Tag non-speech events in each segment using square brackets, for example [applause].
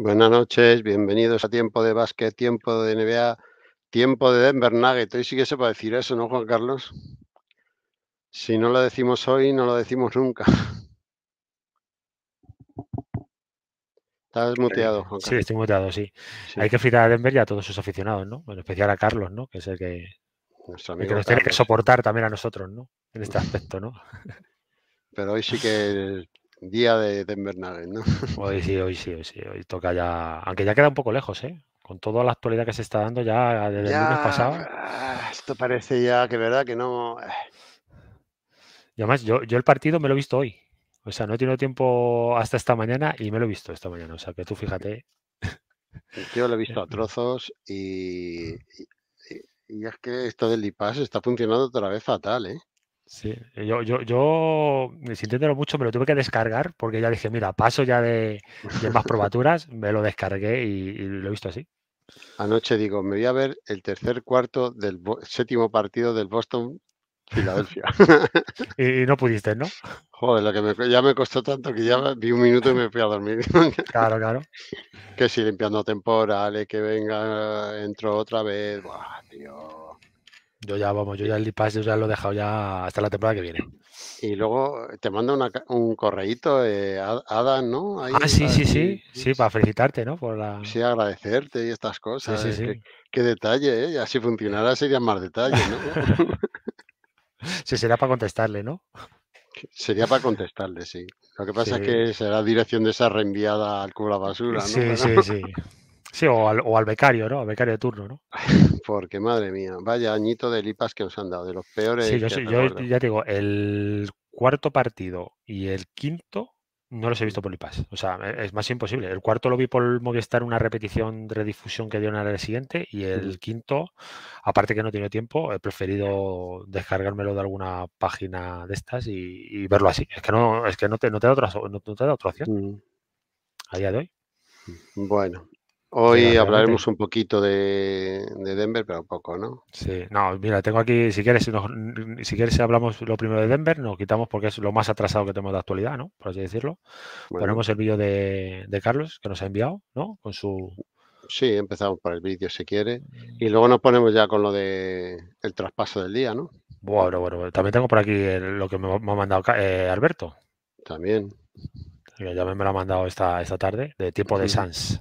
Buenas noches, bienvenidos a Tiempo de Básquet, Tiempo de NBA, Tiempo de Denver Nugget. Hoy sí que se puede decir eso, ¿no, Juan Carlos? Si no lo decimos hoy, no lo decimos nunca. [laughs] Estás muteado, Juan Carlos. Sí, estoy muteado, sí. Hay que fijar a Denver y a todos sus aficionados, ¿no? En especial a Carlos, ¿no? Que es el que, que nos tiene que soportar también a nosotros, ¿no? En este aspecto, ¿no? Pero hoy sí que [laughs] Día de Invernales, ¿no? [laughs] Hoy sí, hoy sí, hoy sí. Hoy toca ya. Aunque ya queda un poco lejos, ¿eh? Con toda la actualidad que se está dando ya eh, desde el lunes pasado. Ah, esto parece ya que verdad que no. Eh. Y además, yo, yo el partido me lo he visto hoy. O sea, no he tenido tiempo hasta esta mañana y me lo he visto esta mañana. O sea, que tú fíjate. Yo lo he eh. visto a [laughs] trozos mm. y, y, es que esto del IPAS está funcionando otra vez fatal, ¿eh? Sí, eh, yo, yo, yo eh, sintiéndolo mucho, me lo tuve que descargar porque ya dije, mira, paso ya de, más [laughs] probaturas, me lo descargué y, lo he visto así. Anoche digo, me voy a ver el tercer cuarto del séptimo partido del Boston Filadelfia. [laughs] y, no pudiste, ¿no? Joder, lo que me, ya me costó tanto que ya vi un minuto y me fui a dormir. [laughs] claro, claro. Que si limpiando temporales, eh, que venga, entro otra vez. Buah, tío yo ya, vamos, yo ya el pass ya lo he dejado ya hasta la temporada que viene. Y luego te mando un correíto, Adam, ¿no? ah, sí, sí, sí, sí, para felicitarte, ¿no? Por Sí, agradecerte y estas cosas. Sí, sí, eh, qué, qué, detalle, ¿eh? si funcionara serían más detalles, ¿no? [laughs] sí, será para contestarle, ¿no? Sería para contestarle, sí. Lo que pasa es que será dirección de esa reenviada al cubo la basura, ¿no? Sí, sí, sí. Sí, o al, o al, becario, ¿no? Al becario de turno, ¿no? [laughs] Porque, madre mía, vaya añito de lipas que nos han dado, de los peores. Sí, yo, yo ya te digo, el cuarto partido y el quinto no los he visto mm. por lipas. O sea, e, es más imposible. El cuarto lo vi por Movistar, una repetición, de redifusión que dio en el siguiente. Y el mm. quinto, aparte que no tiene tiempo, he preferido descargármelo de alguna página de estas y, verlo así. Es que no, es que no te, da otra, no, te da otra opción. Mm. A día de hoy. Bueno, Hoy hablaremos un poquito de, Denver, pero un poco, ¿no? Sí, no, mira, tengo aquí, si quieres, si, si hablamos lo primero de Denver, nos quitamos porque es lo más atrasado que tenemos de actualidad, ¿no? Por así decirlo. Ponemos el vídeo de, Carlos que nos ha enviado, ¿no? Con su... Sí, empezamos por el vídeo si quiere. Y mm. luego nos ponemos ya con lo de el traspaso del día, ¿no? Bueno, bueno, también tengo por aquí lo que me, ha mandado eh, Alberto. También. Ya me lo ha mandado esta, esta tarde, de tipo de Sans.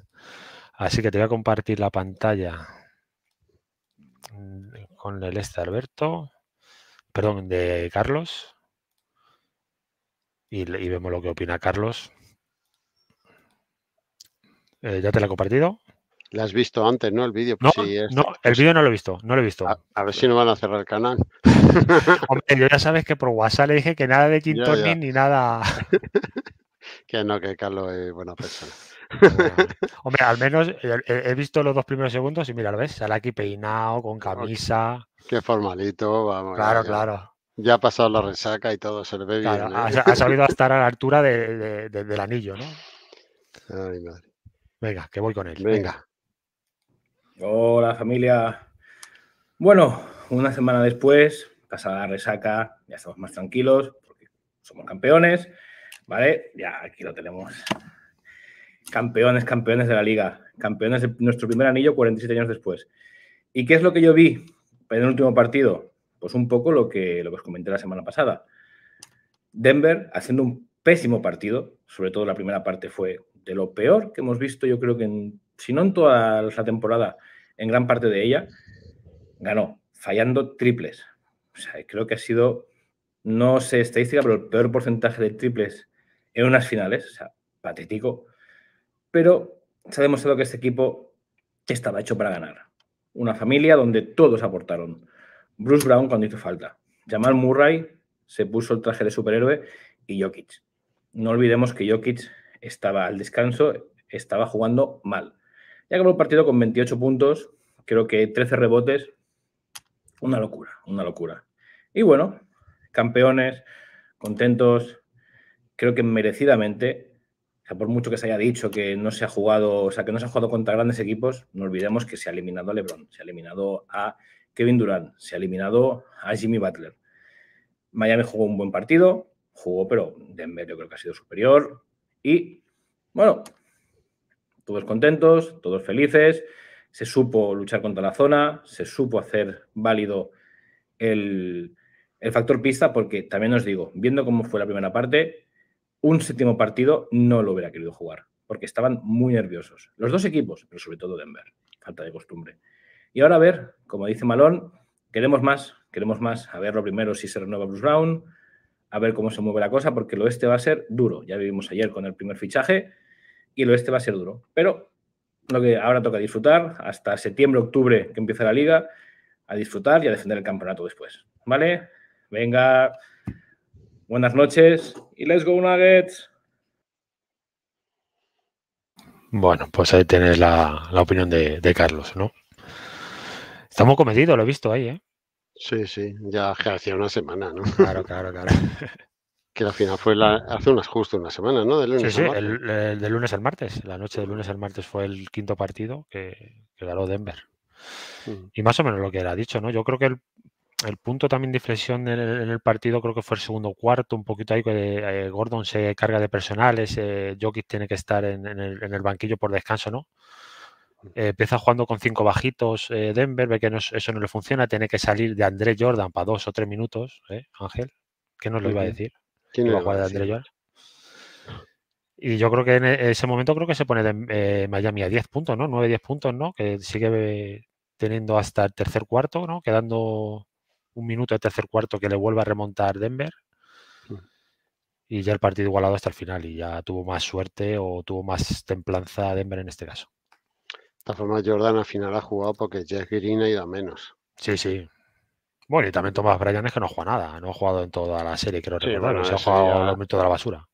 Así que te voy a compartir la pantalla mm, con el este Alberto, perdón, de Carlos. Y, vemos lo que opina Carlos. Eh, ¿Ya te la he compartido? La has visto antes, ¿no? El vídeo. Pues no, el vídeo no lo he visto, no lo he visto. A, ver si no van a cerrar el canal. [laughs] Hombre, yo ya sabes que por WhatsApp le dije que nada de Quintonin [laughs] ni nada. [laughs] Que no, que Carlos es buena persona. [laughs] Pues [laughs] Hombre, al menos he, visto los dos primeros segundos y mira, ¿lo ves? Sale aquí peinado, con oh, camisa. Qué formalito, vamos. Claro, claro. Ya ha pasado la resaca y todo, se ve Ha, ¿eh? salido a [laughs] estar a la altura del anillo, ¿no? Ay, madre. Venga, que voy con él. Venga. venga. Hola, familia. Bueno, una semana después, pasada la resaca, ya estamos más tranquilos, porque somos campeones ¿Vale? Ya, aquí lo tenemos. Campeones, campeones de la liga. Campeones de nuestro primer anillo 47 años después. ¿Y qué es lo que yo vi en el último partido? Pues un poco lo que, lo que os comenté la semana pasada. Denver haciendo un pésimo partido, sobre todo la primera parte fue de lo peor que hemos visto, yo creo que si no en toda la temporada, en gran parte de ella, ganó, fallando triples. O sea, creo que ha sido, no sé estadística, pero el peor porcentaje de triples en unas finales, o sea, patético. Pero se ha demostrado que este equipo estaba hecho para ganar. Una familia donde todos aportaron. Bruce Brown cuando hizo falta. Jamal Murray se puso el traje de superhéroe y Jokic. No olvidemos que Jokic estaba al descanso, estaba jugando mal. Ya acabó el partido con 28 puntos, creo que 13 rebotes. Una locura, una locura. Y bueno, campeones, contentos, creo que merecidamente, por mucho que se haya dicho que no se ha jugado, o sea, que no se ha jugado contra grandes equipos, no olvidemos que se ha eliminado a LeBron, se ha eliminado a Kevin Durant, se ha eliminado a Jimmy Butler. Miami jugó un buen partido, jugó, pero Denver yo creo que ha sido superior. Y bueno, todos contentos, todos felices. Se supo luchar contra la zona, se supo hacer válido el, el factor pista, porque también os digo, viendo cómo fue la primera parte, un séptimo partido no lo hubiera querido jugar, porque estaban muy nerviosos. Los dos equipos, pero sobre todo Denver, falta de costumbre. Y ahora a ver, como dice Malón, queremos más, queremos más. A ver lo primero si se renueva Bruce Brown, a ver cómo se mueve la cosa, porque lo este va a ser duro. Ya vivimos ayer con el primer fichaje y lo este va a ser duro. Pero lo que ahora toca disfrutar, hasta septiembre, octubre que empieza la liga, a disfrutar y a defender el campeonato después. ¿Vale? Venga. Buenas noches y let's go Nuggets. Bueno, pues ahí tenés la, opinión de, Carlos, ¿no? Está muy cometido, lo he visto ahí, ¿eh? Sí, sí, ya hacía una semana, ¿no? Claro, claro, claro. [laughs] que al final fue hace unas justo una semana, ¿no? sí, sí, el, de lunes al martes. La noche de lunes al martes fue el quinto partido que, ganó Denver. Mm. Y más o menos lo que él ha dicho, ¿no? Yo creo que el el punto también de inflexión en el, partido creo que fue el segundo cuarto, un poquito ahí que pues, eh, eh, Gordon se carga de personales, eh, Jokic tiene que estar en, el, banquillo por descanso, ¿no? Mm. empieza jugando con cinco bajitos eh, Denver, ve que eso no le funciona, tiene que salir de André Jordan para dos o tres minutos, Ángel? ¿Qué nos lo iba a decir? ¿Quién iba a jugar de André Jordan? Y yo creo que en e, ese momento creo que se pone de, Miami a diez puntos, ¿no? diez puntos, ¿no? Que sigue teniendo hasta el tercer cuarto, ¿no? Quedando un minuto de tercer cuarto que le vuelva a remontar Denver. Mm. Y ya el partido igualado hasta el final y ya tuvo más suerte o tuvo más templanza Denver en este caso. De todas forma Jordan al final ha jugado porque Jack Green ha ido a menos. Sí, sí. Bueno, y también Tomás Bryan es que no juega nada. No ha jugado en toda la serie, creo sí, se ha jugado ya... el de la basura.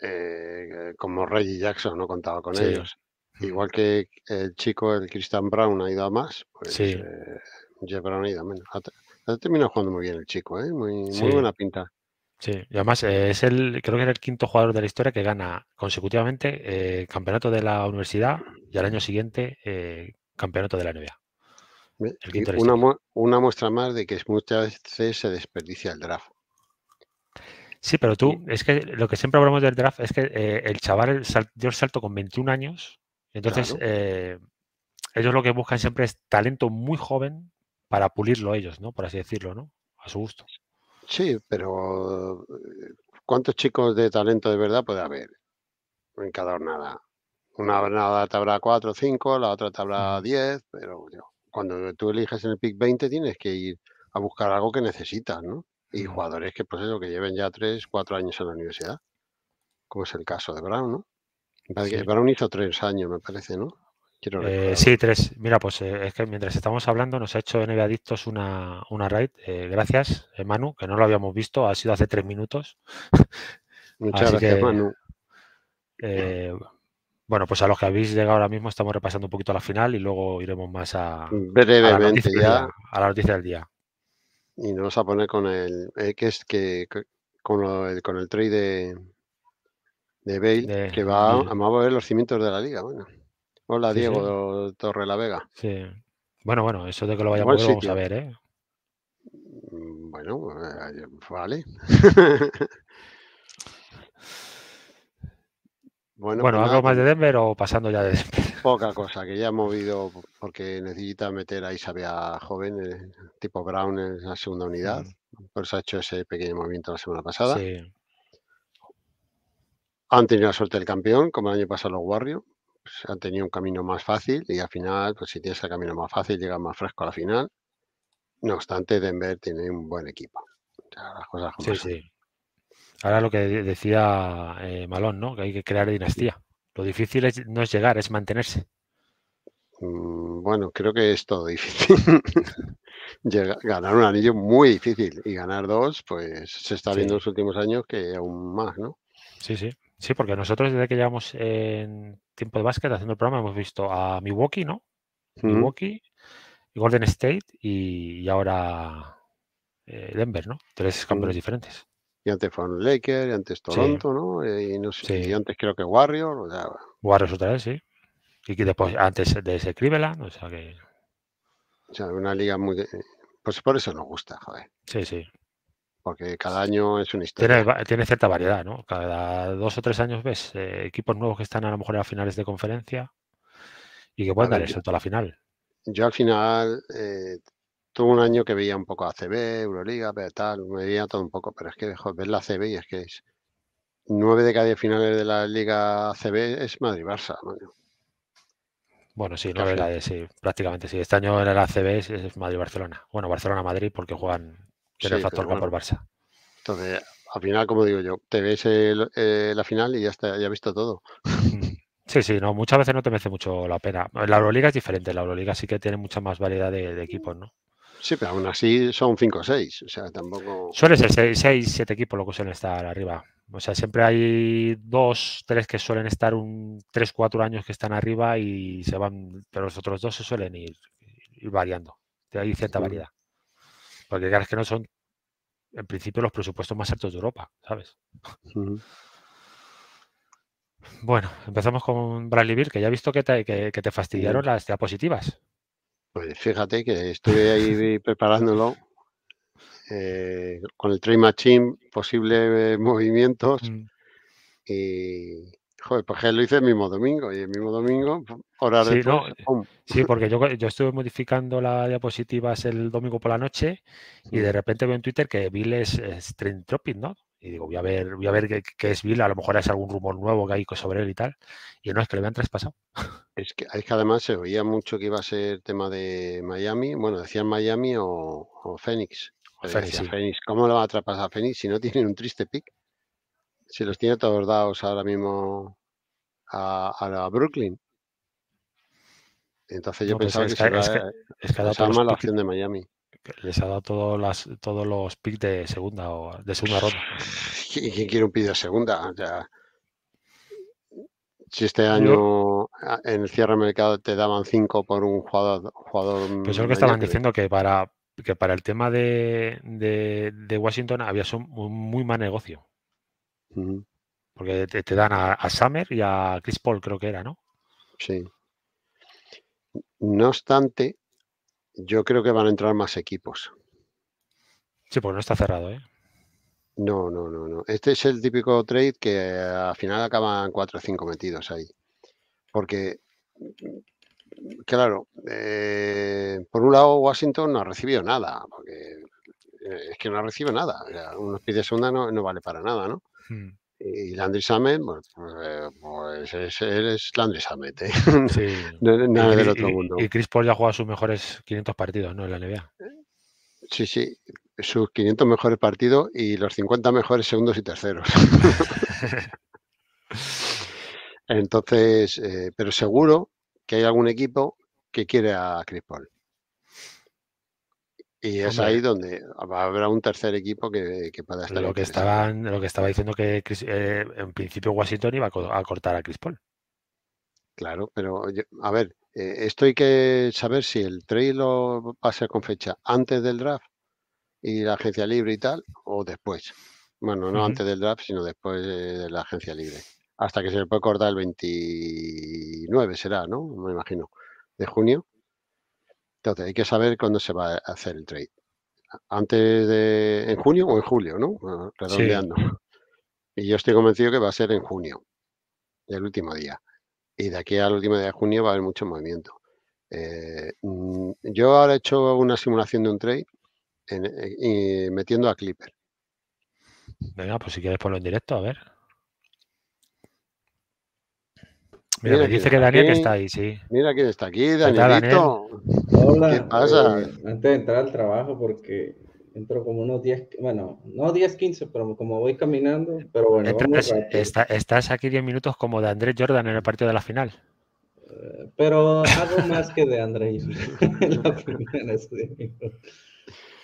Eh, como Reggie Jackson no contaba con ellos. Igual que el chico, el Christian Brown, ha ido a más, pues, sí. Eh, menos ha, terminado jugando muy bien el chico, ¿eh? muy, buena pinta. Sí, y además eh, es el, creo que era el quinto jugador de la historia que gana consecutivamente eh, campeonato de la universidad y al año siguiente eh, campeonato de la NBA. una, muestra más de que muchas veces se desperdicia el draft. Sí, pero tú, es que lo que siempre hablamos del draft es que el chaval el dio salto con 21 años, entonces ellos lo que buscan siempre es talento muy joven para pulirlo ellos, ¿no? Por así decirlo, ¿no? A su gusto. Sí, pero eh, ¿cuántos chicos de talento de verdad puede haber en cada jornada? Una jornada te habrá cuatro o cinco, la otra te habrá diez, pero cuando tú eliges en el pick 20 tienes que ir a buscar algo que necesitas, ¿no? Y jugadores que, pues eso, que lleven ya tres, cuatro años en la universidad, como es el caso de Brown, ¿no? Brown hizo tres años, me parece, ¿no? Eh, sí, tres. Mira, pues eh, es que mientras estamos hablando nos ha hecho NBA Adictos una, una raid. Eh, gracias, Manu, que no lo habíamos visto. Ha sido hace tres minutos. [laughs] Muchas gracias, Manu. bueno, pues a los que habéis llegado ahora mismo estamos repasando un poquito la final y luego iremos más a, Brevemente, a, la, noticia del día. Y nos vamos a poner con el que es que con el, con el trade de, de Bale, que va a mover los cimientos de la liga. Bueno. Hola, Diego Torre la Vega. Sí. Bueno, bueno, eso de que lo vayamos a vamos a ver, ¿eh? Mm, bueno, eh, eh, vale. [laughs] bueno, pues bueno más de Denver o pasando ya de [laughs] Poca cosa, que ya ha movido porque necesita meter a Isabel joven, eh, tipo Brown en la segunda unidad. Mm. Por eso ha hecho ese pequeño movimiento la semana pasada. Sí. Han tenido la suerte del campeón, como el año pasado los Warriors. Pues, han tenido un camino más fácil y al final, pues si tienes el camino más fácil, llegas más fresco a la final. No obstante, Denver tiene un buen equipo. las cosas como sí, sí. Ahora lo que decía eh, Malón, ¿no? Que hay que crear dinastía. Lo difícil no es llegar, es mantenerse. Mm, bueno, creo que es todo difícil. [laughs] ganar un anillo muy difícil y ganar dos, pues se está viendo en los últimos años que aún más, ¿no? Sí, sí. Sí, porque nosotros desde que llevamos en tiempo de básquet haciendo el programa hemos visto a Milwaukee, ¿no? Milwaukee, Golden State y, ahora eh, Denver, ¿no? Tres campeones diferentes. Y antes fueron Lakers, y antes Toronto, ¿no? Y, no sé, sí. antes creo que Warriors. O sea... Warriors otra vez, sí. Y que después, antes de ese Cleveland, o sea que. O sea, una liga muy. Pues por eso nos gusta, joder. Sí, sí porque cada año es una historia. Tiene, cierta variedad, ¿no? Cada dos o tres años ves eh, equipos nuevos que están a lo mejor a finales de conferencia y que pueden dar el salto a la final. Yo al final eh, tuve un año que veía un poco ACB, Euroliga, pero tal, me veía todo un poco, pero es que joder, ves la ACB y es que es nueve de cada diez finales de la Liga ACB es Madrid-Barça, Bueno, sí, no era sí, prácticamente sí. Este año era la ACB, es Madrid-Barcelona. Bueno, Barcelona-Madrid porque juegan que el factor bueno, Barça. Entonces, al final, como digo yo, te ves eh, la final y ya está, ya has visto todo. Mm. Sí, sí, no, muchas veces no te merece mucho la pena. La Euroliga es diferente, la Euroliga sí que tiene mucha más variedad de, equipos, ¿no? Sí, pero aún así son 5 o 6, o sea, tampoco... Suele ser 6, 7 equipos lo que suelen estar arriba. O sea, siempre hay dos, tres que suelen estar un 3, 4 años que están arriba y se van, pero los otros dos se suelen ir, ir variando. Hay cierta mm. variedad. Porque que es que no son, en principio, los presupuestos más altos de Europa, ¿sabes? Bueno, empezamos con Bradley Beer, que ya he visto que te, fastidiaron las diapositivas. Pues fíjate que estuve ahí preparándolo eh, con el Trade Machine, posibles eh, movimientos. Mm. Y, Joder, pues lo hice el mismo domingo y el mismo domingo, pues, hora sí, sí, [laughs] porque yo, estuve modificando las diapositivas el domingo por la noche y de repente veo en Twitter que Bill es, es ¿no? Y digo, voy a ver, voy a ver qué, es Bill, a lo mejor es algún rumor nuevo que hay sobre él y tal. Y no, es que lo habían traspasado. Es que, además se oía mucho que iba a ser tema de Miami, bueno, decían Miami o, Phoenix. ¿Cómo lo va a traspasar Phoenix si no tienen un triste pick? Si los tiene todos dados ahora mismo a, Brooklyn. Entonces yo pues pensaba que, se es la opción de Miami. Les ha dado todos, las, todos los picks de segunda o de segunda ronda. [laughs] ¿Y quién quiere un pick de segunda? si este año en el cierre de mercado te daban cinco por un jugador. jugador lo que estaban diciendo que para, que para el tema de, de Washington había un muy mal negocio. Porque te, dan a, Summer y a Chris Paul, creo que era, ¿no? Sí. No obstante, yo creo que van a entrar más equipos. Sí, pues no está cerrado, ¿eh? No, no, no, no. Este es el típico trade que al final acaban cuatro o cinco metidos ahí. Porque, claro, eh, por un lado Washington no ha recibido nada, porque eh, es que no ha recibido nada. unos pies de segunda no, no, vale para nada, ¿no? Y Landry Samet, pues, eh, pues es, Landry Samet, ¿eh? [laughs] y, del otro mundo. Y, Chris Paul ya juega sus mejores 500 partidos, ¿no? En la NBA. Sí, sí, sus 500 mejores partidos y los 50 mejores segundos y terceros. [laughs] Entonces, eh, pero seguro que hay algún equipo que quiere a Chris Paul. Y es ahí donde habrá un tercer equipo que, que estar. Lo que, estaban, lo que estaba diciendo que eh, en principio Washington iba a, cortar a Crispol Claro, pero a ver, eh, esto hay que saber si el trade lo va a ser con fecha antes del draft y la agencia libre y tal, o después. Bueno, no antes del draft, sino después de la agencia libre. Hasta que se le puede cortar el 29, será, ¿no? Me imagino, de junio. Entonces, hay que saber cuándo se va a hacer el trade. Antes de en junio o en julio, ¿no? Ah, redondeando. [laughs] Y yo estoy convencido que va a ser en junio, el último día. Y de aquí al último día de junio va a haber mucho movimiento. Eh, mm, yo ahora he hecho una simulación de un trade eh, metiendo a Clipper. Venga, pues si quieres ponerlo en directo, a ver. Mira, dice que Daniel que está ahí, sí. Mira quién está aquí, Danielito. Hola. ¿Qué pasa? Eh, antes de entrar al trabajo, porque entro como unos 10, bueno, no 10, 15, pero como voy caminando, pero bueno. estás aquí 10 minutos como de Andrés Jordan en el partido de la final. Eh, pero algo más que de Andrés [laughs]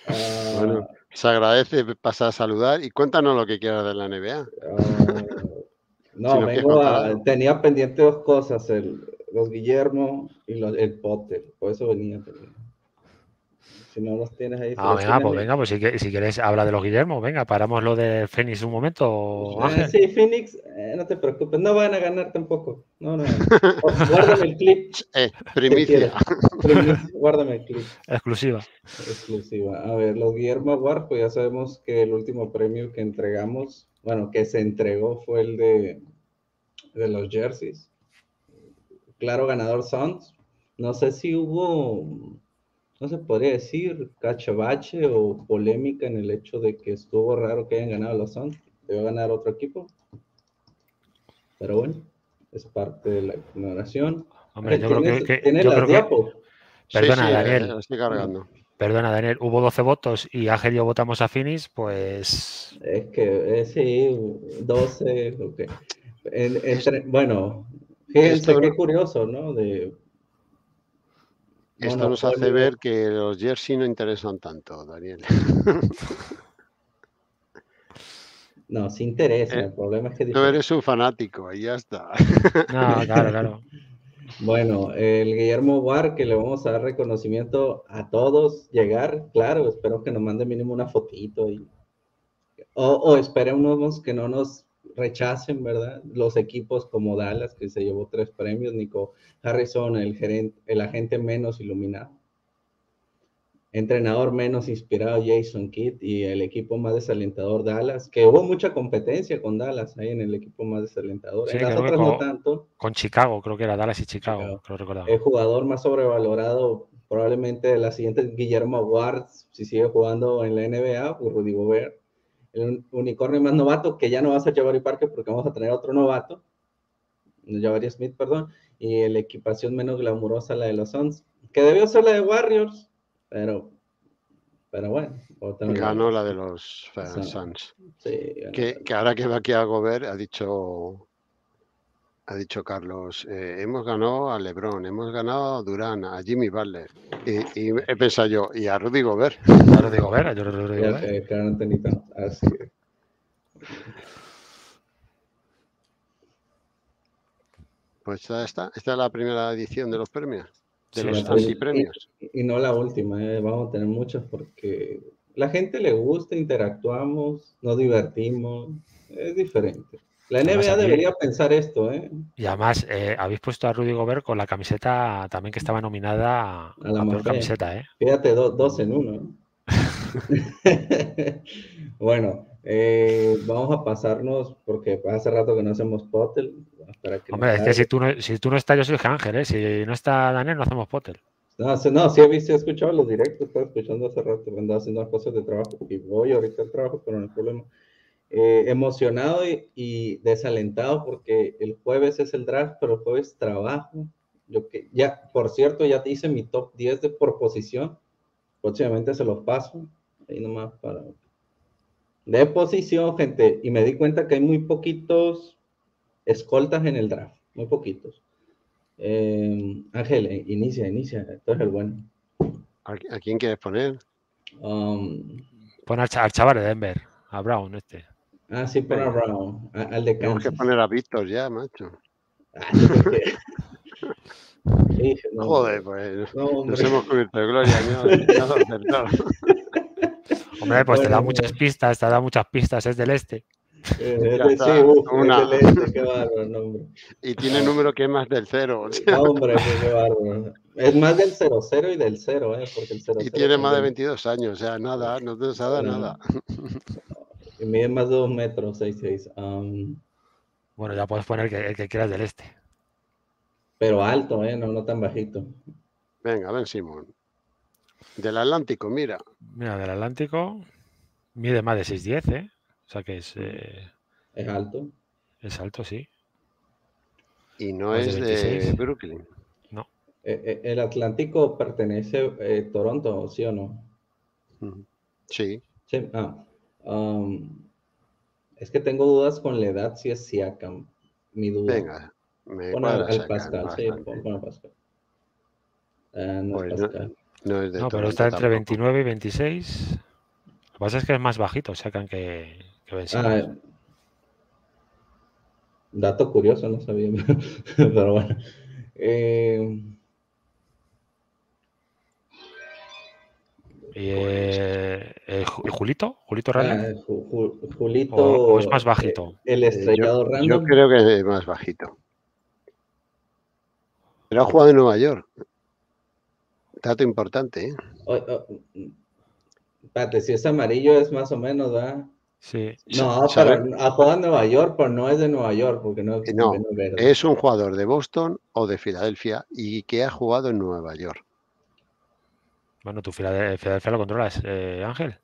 ah, bueno, se agradece, pasa a saludar y cuéntanos lo que quieras de la NBA. Ah, no, tenía pendiente dos cosas, el, los Guillermo y el Potter, por eso venía. Si no los tienes ahí. Ah, venga, pues venga, pues, pues si, si quieres habla de los Guillermo, venga, paramos lo de Phoenix un momento. Pues, eh, sí, Phoenix, eh, no te preocupes, no van a ganar tampoco. No, no. guárdame el clip. [laughs] Eh, primicia. Guárdame el clip. Exclusiva. Exclusiva. A ver, los Guillermo pues ya sabemos que el último premio que entregamos bueno, que se entregó fue el de, de los jerseys. Claro ganador Suns. No sé si hubo, no se podría decir, cachabache o polémica en el hecho de que estuvo raro que hayan ganado los Suns. Debe ganar otro equipo. Pero bueno, es parte de la ignoración. Hombre, eh, yo creo que, tiene yo creo Perdona, Daniel. Estoy eh, cargando. Perdona, Daniel, hubo 12 votos y Ángel y yo votamos a Finis, pues. Es que eh, sí, 12. Okay. bueno, qué curioso, ¿no? esto nos hace ver que los jersey no interesan tanto, Daniel. [laughs] No, sí interesa. Eh, el problema es que. tú eres un fanático, y ya está. No, claro, claro. [laughs] Bueno, el Guillermo war que le vamos a dar reconocimiento a todos, llegar, claro, espero que nos mande mínimo una fotito y, o, o esperemos que no nos rechacen, ¿verdad? Los equipos como Dallas, que se llevó tres premios, Nico Harrison, el gerente, el agente menos iluminado entrenador menos inspirado Jason Kidd y el equipo más desalentador Dallas, que hubo mucha competencia con Dallas ahí en el equipo más desalentador. con, no tanto. Con Chicago, creo que era Dallas y Chicago, El jugador más sobrevalorado probablemente la siguiente Guillermo Ward, si sigue jugando en la NBA, o Rudy Gobert. El unicornio más novato, que ya no vas a llevar y Parker porque vamos a tener otro novato, Jabari Smith, perdón, y la equipación menos glamurosa, la de los Suns, que debió ser la de Warriors, pero, pero bueno. Ganó la de los Sans. que, ahora que va aquí a Gobert ha dicho, ha dicho Carlos, eh, hemos ganado a Lebron, hemos ganado a Durán, a Jimmy Butler. Y, he pensado yo, y a Rudy Gobert. A Rudy Gobert, a Rudy Gobert. Eh, ah, pues esta, esta es la primera edición de los premios de los Y, y, no la última, eh, vamos a tener muchas porque la gente le gusta, interactuamos, nos divertimos, es diferente. La NBA debería pensar esto, ¿eh? Y además, eh, habéis puesto a Rudy Gobert con la camiseta también que estaba nominada a la, camiseta, ¿eh? Fíjate, dos en uno. [laughs] [laughs] bueno, eh, vamos a pasarnos, porque hace rato que no hacemos potel. Para Hombre, es que si tú, no, si no estás, yo soy Ángel, ¿eh? Si no está Daniel, no hacemos potel. No, no, si he visto, he escuchado los directos, estoy escuchando hace rato, andaba haciendo cosas de trabajo y voy ahorita al trabajo, pero no hay problema. Eh, emocionado y, desalentado porque el jueves es el draft, pero el jueves trabajo. lo que ya, por cierto, ya te hice mi top 10 de proposición, Próximamente se los paso. Ahí nomás para de posición, gente, y me di cuenta que hay muy poquitos escoltas en el draft, muy poquitos. Eh, Ángel, eh, inicia, inicia, esto es el bueno. ¿A quién quieres poner? Um, Pon al, chaval de Denver, a Brown este. Ah, sí, pon a Brown, al de Tenemos que poner a Víctor ya, macho. Ah, [laughs] no. Joder, pues nos hemos cubierto de gloria, ¿no? [laughs] Hombre, pues te da muchas pistas, te da muchas pistas, es del este. Eh, sí, del este, Y tiene ah. número que es más del cero. hombre, qué bárbaro. Es más del 00 y del 0, eh, Y tiene más de 22 años, o sea, nada, no te ha dado nada. Y mide más de 2 metros, 6'6". 6. Um, bueno, ya puedes poner el que, quieras del este. Pero alto, ¿eh? No, no tan bajito. Venga, ven, Simón. Del Atlántico, mira. Mira, del Atlántico mide más de 6'10, ¿eh? O sea que es... Eh, es alto. Es alto, sí. Y no es de, Brooklyn. No. Eh, eh, el Atlántico pertenece a Toronto, ¿sí o no? Sí. Ah, um, es que tengo dudas con la edad, si es Siakam. Mi duda. Venga. Me el, Pascal, sí, el Pascal. Ah, no es Pascal. No, pero está entre 29 y 26. Lo que pasa es que es más bajito, sacan que, que ah, dato curioso, no sabía. [laughs] pero bueno. Eh, ¿Y eh, eh, Julito? ¿Julito Random? Ah, Julito. es más bajito? El estrellado Yo creo que es más bajito. Pero ha jugado en Nueva York. Dato importante, ¿eh? O, si es amarillo es más o menos, ¿verdad? Sí. No, ha a en Nueva York, pero no es de Nueva York, porque no es, no, es un jugador de Boston o de Filadelfia y que ha jugado en Nueva York. Bueno, tú eh, Filadelfia lo controlas, eh, Ángel.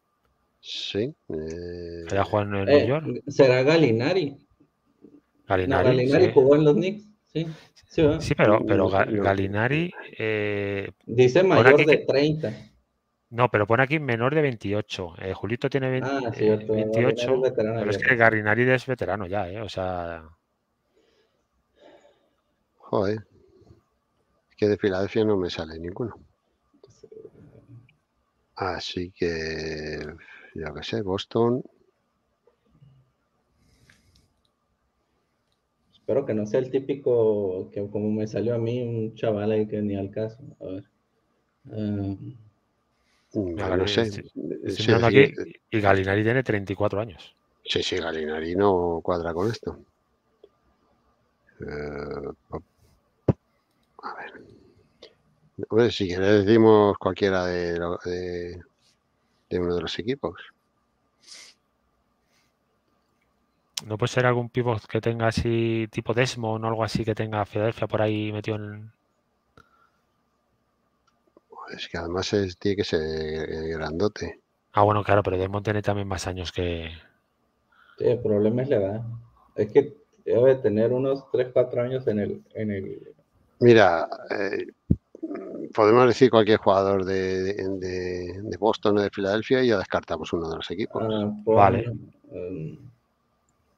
Sí. Eh... en Nueva eh, York? Será Galinari. Galinari, jugó en los Knicks. Sí, pero, pero Galinari. Eh, Dice mayor de 30. No, pero pone aquí menor de 28. Eh, Julito tiene 28. Ah, eh, pero es que Galinari es veterano ya, O sea. Joder. Es que de Filadelfia no me sale ninguno. Así que. Yo que sé, Boston. Espero que no sea el típico que como me salió a mí, un chaval ahí que ni al caso. A ver. no, sé. y Galinari tiene 34 años. Sí, sí, Galinari no cuadra con esto. Eh, a ver. Pues, si quieres decimos cualquiera de, de uno de los equipos. no puede ser algún pivot que tenga así, tipo Desmond o algo así que tenga Filadelfia por ahí metido en. Es que además es, tiene que ser eh, grandote. Ah, bueno, claro, pero Desmond tiene también más años que. Sí, el problema es la edad. Es que debe tener unos 3, 4 años en el. En el... Mira, eh, podemos decir cualquier jugador de, Boston o de Filadelfia y ya descartamos uno de los equipos. Ah, pues, vale. Mm,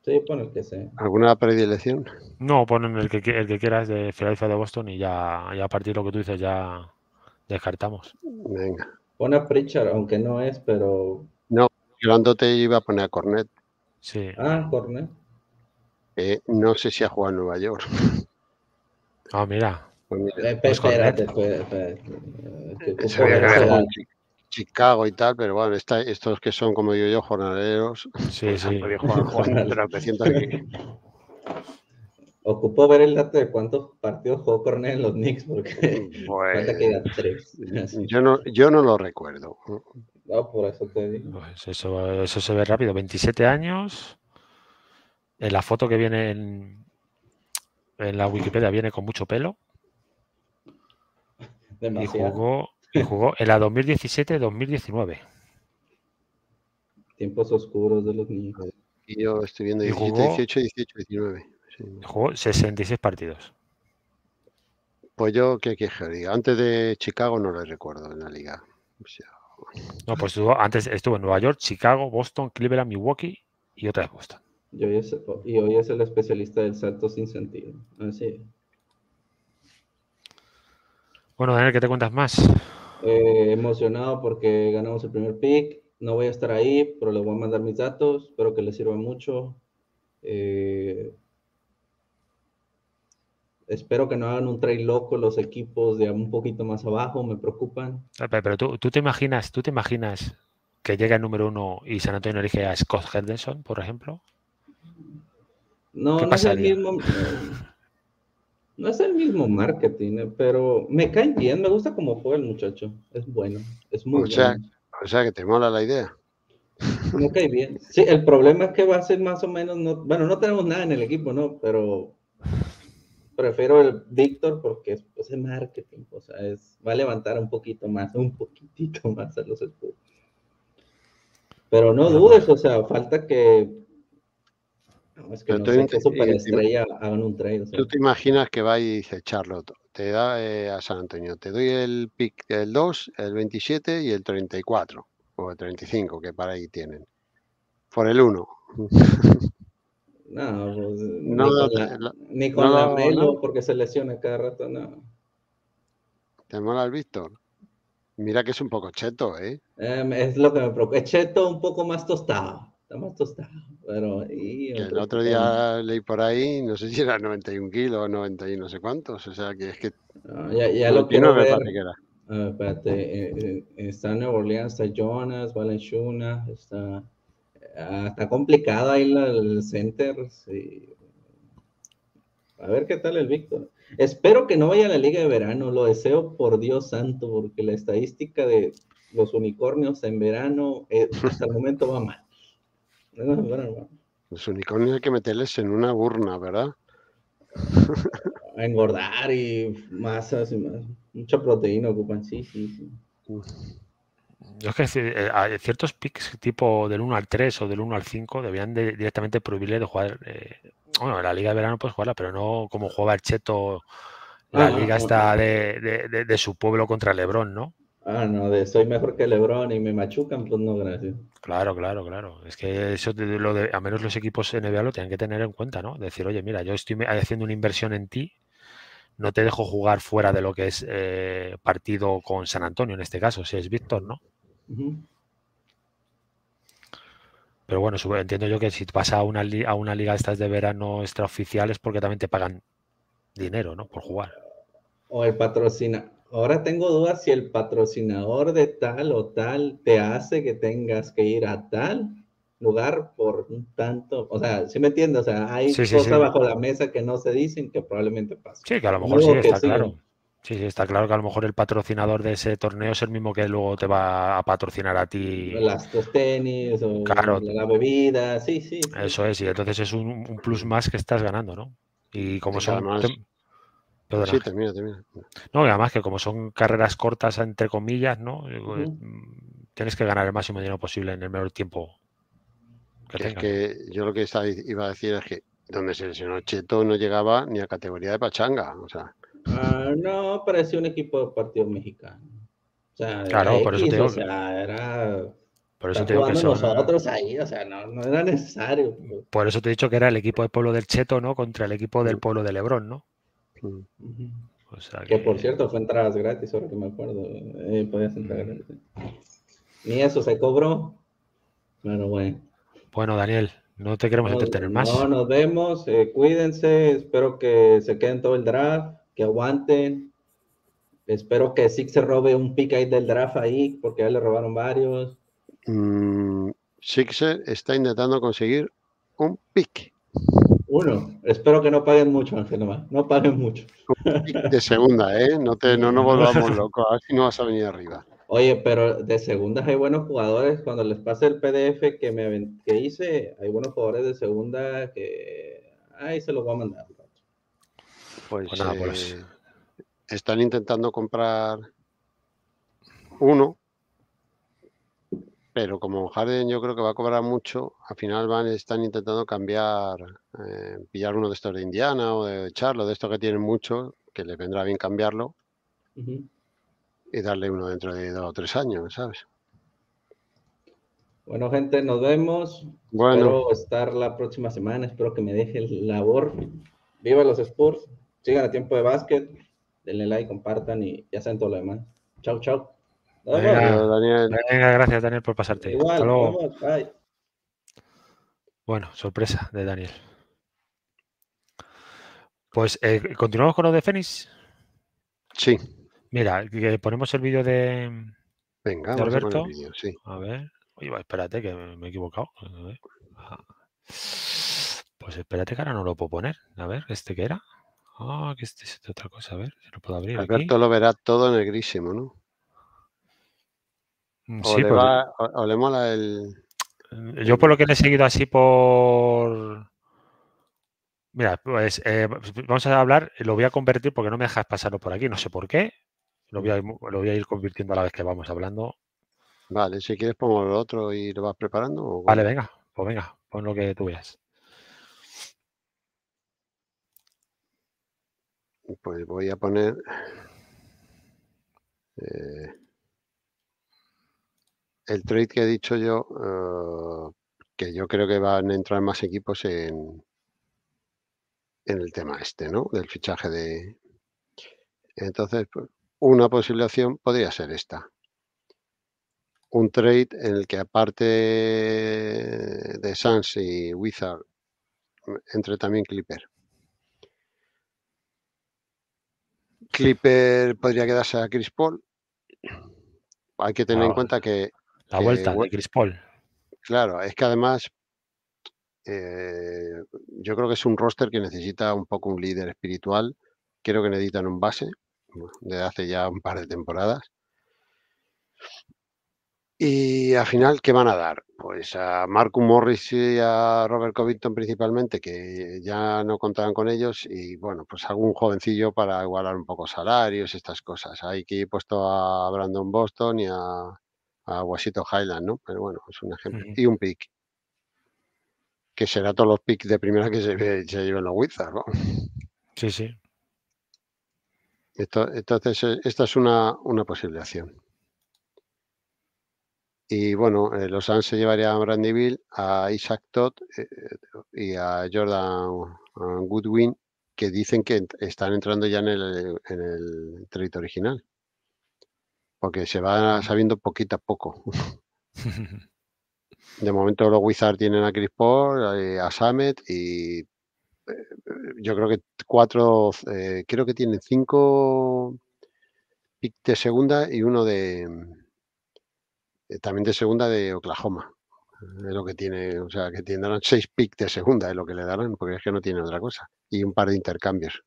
que ¿Alguna predilección? No, ponen el que, el que quieras de Filadelfia de Boston y ya, a partir de lo que tú dices ya descartamos. Venga. Pon a Pritchard, aunque no es, pero. No, yo te iba a poner a Cornet. Sí. Ah, Cornet. Eh, no sé si ha jugado en Nueva York. Ah, mira. Pues, eh, pues Chicago y tal, pero bueno, estos que son, como digo yo, jornaleros, sí, [laughs] sí. [laughs] Ocupo ver el dato de cuántos partidos jugó Cornel en los Knicks, porque mm, [laughs] tres. Yo no, lo recuerdo. No, por eso te digo. Pues eso, se ve rápido. 27 años. En la foto que viene en, en la Wikipedia viene con mucho pelo. Demasiado. Y jugó y jugó en la 2017-2019. Tiempos oscuros de los niños. Y yo estoy viendo 18, 19. Jugó 66 partidos. Pues yo, ¿qué quejaría? Antes de Chicago no lo recuerdo en la liga. no, pues estuvo, antes estuvo en Nueva York, Chicago, Boston, Cleveland, Milwaukee y otra vez Boston. Y hoy es, el especialista del salto sin sentido. Así ah, bueno, Daniel, ¿qué te cuentas más? Eh, emocionado porque ganamos el primer pick. No voy a estar ahí, pero les voy a mandar mis datos. Espero que les sirva mucho. Eh, espero que no hagan un trade loco los equipos de un poquito más abajo, me preocupan. Ah, pero, tú, te imaginas, tú te imaginas que llega el número uno y San Antonio elige a Scott Henderson, por ejemplo. No, no es el mismo. No es el mismo marketing, eh, pero me cae bien, me gusta cómo juega el muchacho. Es bueno, es muy o Sea, o sea, que te mola la idea. Me cae bien. Sí, el problema es que va a ser más o menos, no, bueno, no tenemos nada en el equipo, ¿no? Pero prefiero el Víctor porque es, pues, marketing, o sea, es, va a levantar un poquito más, un poquitito [laughs] más a los escudos. Pero no dudes, o sea, falta que Tú te imaginas que va y dice Charlotte, te da eh, a San Antonio, te doy el pick 2, el 27 y el 34 o el 35 que para ahí tienen. Por el 1. [laughs] No, pues, ni con, la, Melo porque se lesiona cada rato, no. ¿Te mola el Víctor? Mira que es un poco cheto, eh em, es lo que me preocupa. Es cheto un poco más tostado está Pero, el otro día leí por ahí, no sé si era 91 kilos, 90 y no sé cuántos, o sea que es que... ya, lo quiero ver. espérate, eh, eh, está Nueva Orleans, está Jonas, Valenchuna, ah, está... complicado ahí el center. A ver qué tal el Víctor. Espero que no vaya a la Liga de Verano, lo deseo por Dios santo, porque la estadística de los unicornios en verano eh, hasta el momento va mal. Los pues unicornios hay que meterles en una urna, ¿verdad? engordar y masas y más. Mucha proteína ocupan, sí, sí, sí. Yo es que eh, hay ciertos picks tipo del 1 al 3 o del 1 al 5 debían directamente prohibirle de jugar. Eh, bueno, en la liga de verano puedes jugarla, pero no como juega el Cheto la liga está de, de, su pueblo contra Lebrón, ¿no? Ah, no, de soy mejor que Lebron y me machucan, pues no, gracias. Claro, claro, claro. Es que eso, de, lo de, a menos los equipos NBA lo tienen que tener en cuenta, ¿no? Decir, oye, mira, yo estoy haciendo una inversión en ti, no te dejo jugar fuera de lo que es eh, partido con San Antonio, en este caso, si es Víctor, ¿no? Pero bueno, entiendo yo que si pasa a una, a una liga estas de verano extraoficial es porque también te pagan dinero, ¿no? Por jugar. O el patrocina, Ahora tengo dudas si el patrocinador de tal o tal te hace que tengas que ir a tal lugar por tanto, o sea, si ¿sí me entiendes, o sea, hay cosas bajo la mesa que no se dicen que probablemente pasen. Sí, que a lo mejor sí, está claro. Sí, sí, está claro que a lo mejor el patrocinador de ese torneo es el mismo que luego te va a patrocinar a ti. Las, los tenis o la, bebida, sí, sí, Eso es, y entonces es un, plus más que estás ganando, ¿no? Y como son, sí, termina, termina. No, y además que como son carreras cortas, entre comillas, ¿no? Eh, eh, tienes que ganar el máximo dinero posible en el menor tiempo que es que yo lo que iba a decir es que donde se lesionó Cheto no llegaba ni a categoría de pachanga, o sea. Ah, no, parecía un equipo de partido mexicano. O sea, claro, por eso te digo. O sea, era... Por eso te nosotros ahí, o sea, no, era necesario. Por eso te he dicho que era el equipo del pueblo del Cheto, ¿no? Contra el equipo del pueblo de Lebrón, ¿no? sea que... por cierto fue entradas gratis, ahora que me acuerdo. Eh, entrar gratis. Ni eso se cobró. bueno. Bueno, Daniel, no te queremos entretener más. No, nos vemos. Eh, cuídense. Espero que se queden todo el draft, que aguanten. Espero que Six se robe un pick ahí del draft ahí, porque ya le robaron varios. Mm, Sixer está intentando conseguir un pick. Uno. Espero que no paguen mucho, Ángel. No paguen mucho. De segunda, ¿eh? No, te, no nos volvamos [laughs] locos. A ver si no vas a venir arriba. Oye, pero de segundas hay buenos jugadores. Cuando les pase el PDF que, me, que hice, hay buenos jugadores de segunda que. Ahí se los voy a mandar. Pues, pues eh, están intentando comprar uno pero como Harden yo creo que va a cobrar mucho, al final van están intentando cambiar, eh, pillar uno de estos de Indiana o de Charlo, de estos que tienen mucho, que les vendrá bien cambiarlo y darle uno dentro de dos o tres años, ¿sabes? Bueno, gente, nos vemos. Bueno. Espero estar la próxima semana. Espero que me deje el labor. Viva los Spurs. Sigan a tiempo de básquet. Denle like, compartan y ya saben todo lo demás. Chao, chao. Venga, gracias, Daniel, por pasarte. Hasta luego. bueno, sorpresa de Daniel. Pues eh, continuamos con lo de Fénix. Sí. Mira, ponemos el vídeo de, Venga, Alberto. A, sí. a ver. Oye, espérate, que me he equivocado. Ah. Pues espérate que ahora no lo puedo poner. A ver, ¿este que era? Ah, que este es otra cosa. A ver, lo puedo abrir. Alberto lo verá todo en el ¿no? Mm, sí, le e el. Eh, yo por lo que le he seguido así por. Mira, pues eh, vamos a hablar, lo voy a convertir porque no me dejas pasarlo por aquí, no sé por qué. Lo voy, a, ir convirtiendo a la vez que vamos hablando. Vale, si quieres pongo el otro y lo vas preparando. Vale, venga, pues venga, pon lo que tú veas. Pues voy a poner. Eh el trade que he dicho yo, eh, que yo creo que van a entrar más equipos en, en el tema este, ¿no? Del fichaje de... Entonces, pues, una posibilidad podría ser esta. Un trade en el que aparte de Sans y Wizard entre también Clipper. Clipper podría quedarse a Chris Paul. Hay que tener en ah. cuenta que la vuelta de Chris Paul. Claro, es que además eh, yo creo que es un roster que necesita un poco un líder espiritual. Creo que necesitan un base desde hace ya un par de temporadas. Y al final, ¿qué van a dar? Pues a Marcus Morris y a Robert Covington principalmente, que ya no contaban con ellos, y bueno, pues algún jovencillo para igualar un poco salarios, estas cosas. Hay que puesto a Brandon Boston y a a Washington Highland, ¿no? Pero bueno, es un ejemplo. Y un pick. Que será todos los picks de primera que se, eh, lleven los Wizards, ¿no? Sí, sí. entonces, eh, esta es una, una posible acción. Y bueno, eh, los Suns se llevarían a Brandyville, a Isaac Todd y a Jordan Goodwin, que dicen que están entrando ya en el, en original porque se va sabiendo poquito a poco. [laughs] [laughs] de momento los Wizards tienen a Chris Paul, eh, a Samet y eh, yo creo que cuatro, eh, creo que tienen cinco pick de segunda y uno de también de segunda de Oklahoma. Es lo que tiene, o sea, que tendrán seis pick de segunda, es lo que le darán, porque es que no tiene otra cosa. Y un par de intercambios.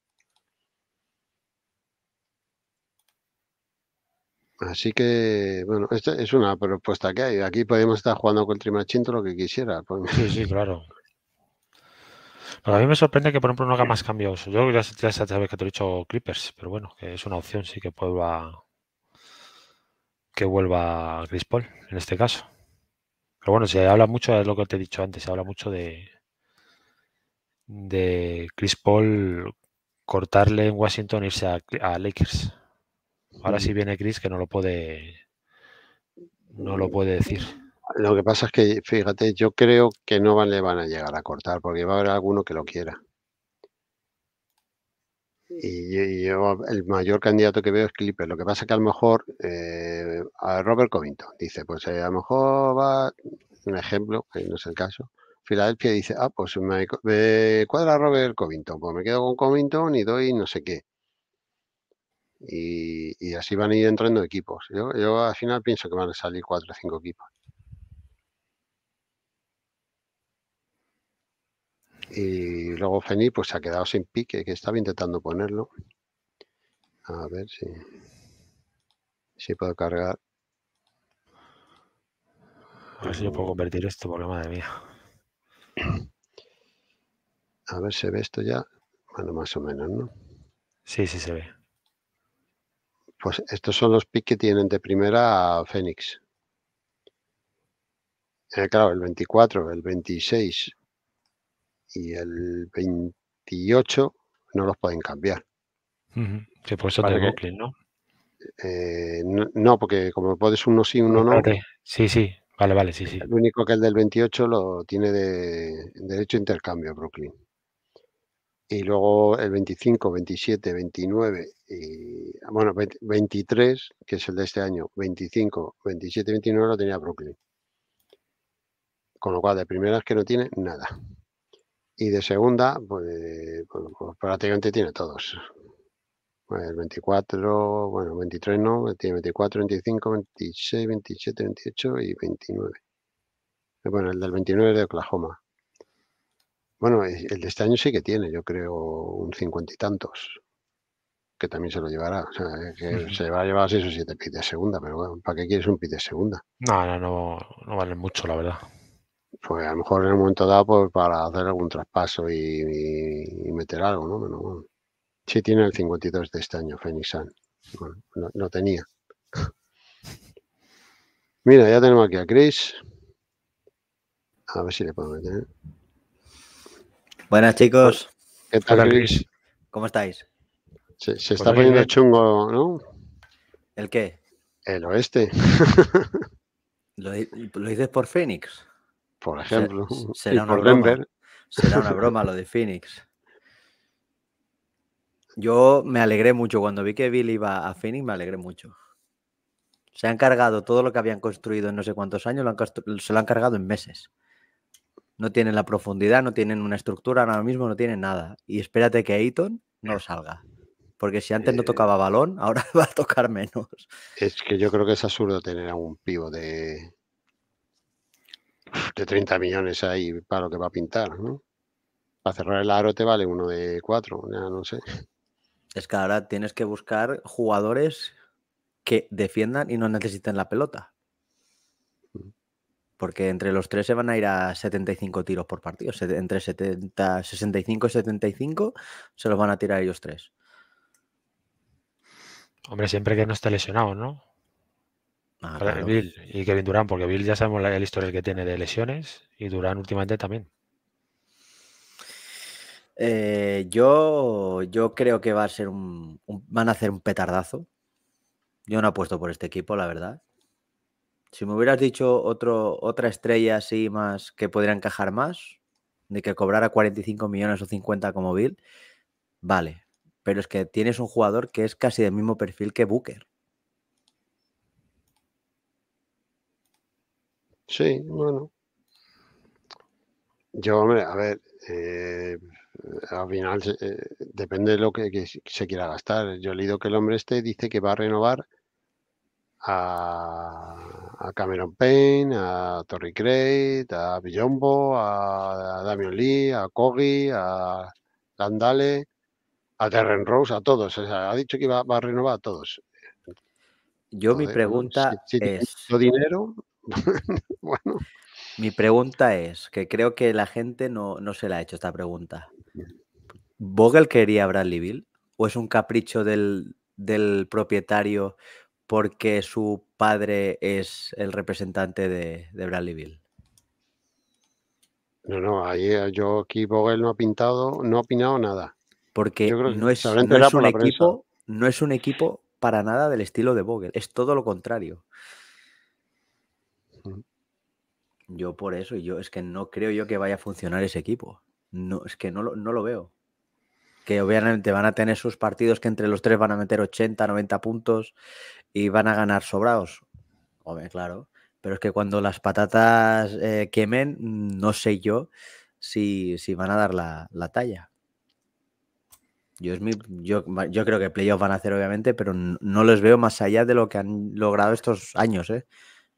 Así que, bueno, esta es una propuesta que hay. Aquí podemos estar jugando con Trimachinto lo que quisiera. Pues. Sí, sí, [laughs] claro. a mí me sorprende que, por ejemplo, no haga más cambios. Yo ya, otra vez que te lo he dicho Clippers, pero bueno, que es una opción, sí, que vuelva que vuelva Chris Paul en este caso. Pero bueno, se habla mucho, de lo que te he dicho antes, se habla mucho de, de Chris Paul cortarle en Washington e irse a Lakers. Ahora sí viene Chris que no lo puede, no lo puede decir. Lo que pasa es que, fíjate, yo creo que no van, le van a llegar a cortar, porque va a haber alguno que lo quiera. Y yo, el mayor candidato que veo es Clipper. Lo que pasa es que a lo mejor eh, Robert Covington dice, pues eh, a lo mejor va, un ejemplo, que no es el caso, Filadelfia dice, ah, pues me, cuadra Robert Covington, pues me quedo con Covington y doy no sé qué y, así van a ir entrando equipos. Yo, al final pienso que van a salir cuatro o cinco equipos. Y luego Feni pues se ha quedado sin pique, que estaba intentando ponerlo. A ver si, si puedo cargar. A ver si yo puedo convertir esto, porque madre mía. A ver, ¿se ve esto ya? Bueno, más o menos, ¿no? Sí, sí se ve. Pues estos son los picks que tienen de primera a Fénix. Eh, claro, el 24, el 26 y el 28 no los pueden cambiar. por eso te Brooklyn, eh, ¿no? ¿no? porque como puedes uno sí, uno no. Sí, sí, vale, vale, sí, sí. Lo único que el del 28 lo tiene de derecho a intercambio, Brooklyn y luego el 25, 27, 29 y bueno, 23, que es el de este año, 25, 27, 29 lo tenía Brooklyn. Con lo cual, de primera es que no tiene nada. Y de segunda, pues, pues, pues prácticamente tiene todos. Pues el 24, bueno, 23 no, tiene 24, 25, 26, 27, 28 y 29. Bueno, el del 29 es de Oklahoma. Bueno, el de este año sí que tiene, yo creo, un cincuenta y tantos, que también se lo llevará. O sea, que se va a llevar seis o siete pits de segunda, pero bueno, ¿para qué quieres un pit de segunda? No, no, no, no mucho, la verdad. Pues a lo mejor en el momento dado pues, para hacer algún traspaso y, meter algo, ¿no? sí tiene el 52 de este año, Phoenix Sun. Bueno, tenía. Mira, ya tenemos aquí a Chris. A ver si le puedo meter. Buenas, chicos. ¿Qué tal, ¿Cómo estáis? Se, pues está poniendo chungo, ¿no? ¿El qué? El oeste. [laughs] ¿Lo, dices por Phoenix? Por ejemplo. [laughs] será, una broma. Será una [laughs] broma lo de Phoenix. Yo me alegré mucho cuando vi que Bill iba a Phoenix, me alegré mucho. Se han cargado todo lo que habían construido en no sé cuántos años, se lo han cargado en meses no tienen la profundidad, no tienen una estructura ahora mismo, no tienen nada. Y espérate que Aiton no eh. salga. Porque si antes no eh. tocaba balón, ahora [laughs] va a tocar menos. Es que yo creo que es absurdo tener a un pivo de, de 30 millones ahí para lo que va a pintar, ¿no? Para cerrar el aro te vale uno de cuatro, ya no sé. Es que ahora tienes que buscar jugadores que defiendan y no necesiten la pelota porque entre los tres se van a ir a 75 tiros por partido. Entre 70, 65 y 75 se los van a tirar ellos tres. Hombre, siempre que no esté lesionado, ¿no? Ah, Bill y Kevin Durán, porque Bill ya sabemos la, historia que tiene de lesiones y Durán últimamente también. Eh, yo, yo creo que va a ser un, van a hacer un petardazo. Yo no apuesto por este equipo, la verdad. Si me hubieras dicho otro, otra estrella así más que podría encajar más, de que cobrara 45 millones o 50 como Bill, vale. Pero es que tienes un jugador que es casi del mismo perfil que Booker. Sí, bueno. Yo, hombre, a ver, eh, al final eh, depende de lo que, se quiera gastar. Yo he leído que el hombre este dice que va a renovar a, Cameron Payne, a Torrey Craig, a Billombo, a, a Damian Lee, a Kogi, a Landale, a Terren Rose, a todos. ha dicho que va, a renovar a todos. Yo mi pregunta si, si es... dinero? [laughs] bueno. Mi pregunta es, que creo que la gente no, se la ha hecho esta pregunta. ¿Vogel quería Bradley Bill? ¿O es un capricho del, del propietario porque su padre es el representante de, Bradleyville. Bradley No, no, eh, yo aquí Vogel no ha pintado, no ha opinado nada. Porque no, es, un equipo, para nada del estilo de Vogel, es todo lo contrario. Yo por eso, y yo es que no creo yo que vaya a funcionar ese equipo. No, es que no no lo veo que obviamente van a tener sus partidos que entre los tres van a meter 80, 90 puntos y van a ganar sobrados. Hombre, claro. Pero es que cuando las patatas eh, quemen, no sé yo si, van a dar la, talla. Yo, es mi, yo, creo que playoffs van a hacer, obviamente, pero no los veo más allá de lo que han logrado estos años. ¿eh?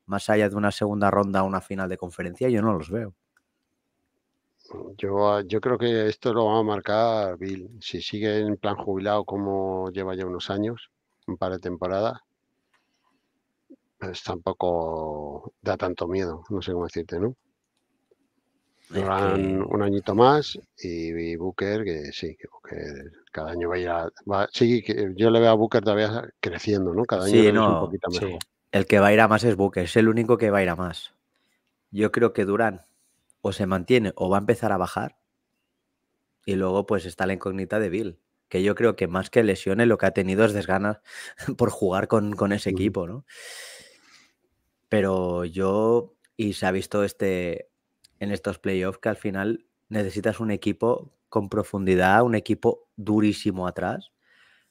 Más allá de una segunda ronda, una final de conferencia, yo no los veo. Ah, yo, creo que esto lo va a marcar Bill. Si sigue en plan jubilado como lleva ya unos años, un par de temporadas, pues tampoco da tanto miedo, no sé cómo decirte, ¿no? Duran un añito más y, Booker, que sí, que cada año va a ir a... sí, que yo le veo a Booker todavía creciendo, ¿no? Cada año un poquito mejor. El que va a ir a más es Booker, es el único que va a ir a más. Yo creo que Durán o se mantiene o va a empezar a bajar. Y luego pues está la incógnita de Bill, que yo creo que más que lesiones eh, lo que ha tenido es desganas [laughs] por jugar con, con ese equipo, ¿no? Pero yo, y se ha visto este en estos playoffs que al final necesitas un equipo con profundidad, un equipo durísimo atrás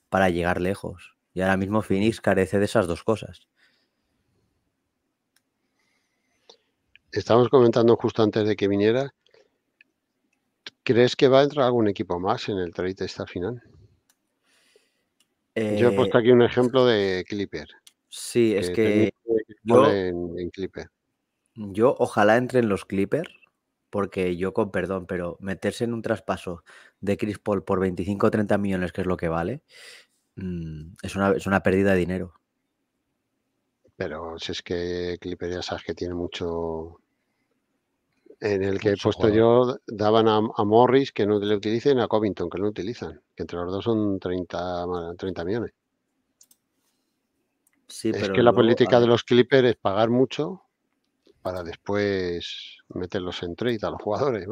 para llegar lejos. Y ahora mismo Phoenix carece de esas dos cosas. estamos comentando justo antes de que viniera. ¿Crees que va a entrar algún equipo más en el trade esta final? yo he eh, puesto aquí un ejemplo de Clipper. Sí, es que yo, en, yo ojalá entren los Clippers, porque yo con perdón, pero meterse en un traspaso de Chris Paul por 25 o 30 millones, que es lo que vale, mm, es una, es una pérdida de dinero. Pero si es que Clipper ya sabes que tiene mucho, en el que he puesto yo, daban a, Morris que no le utilicen, a Covington que no utilizan, que entre los dos son 30, 30 millones. es que la política de los Clippers es pagar mucho para después meterlos en trade a los jugadores.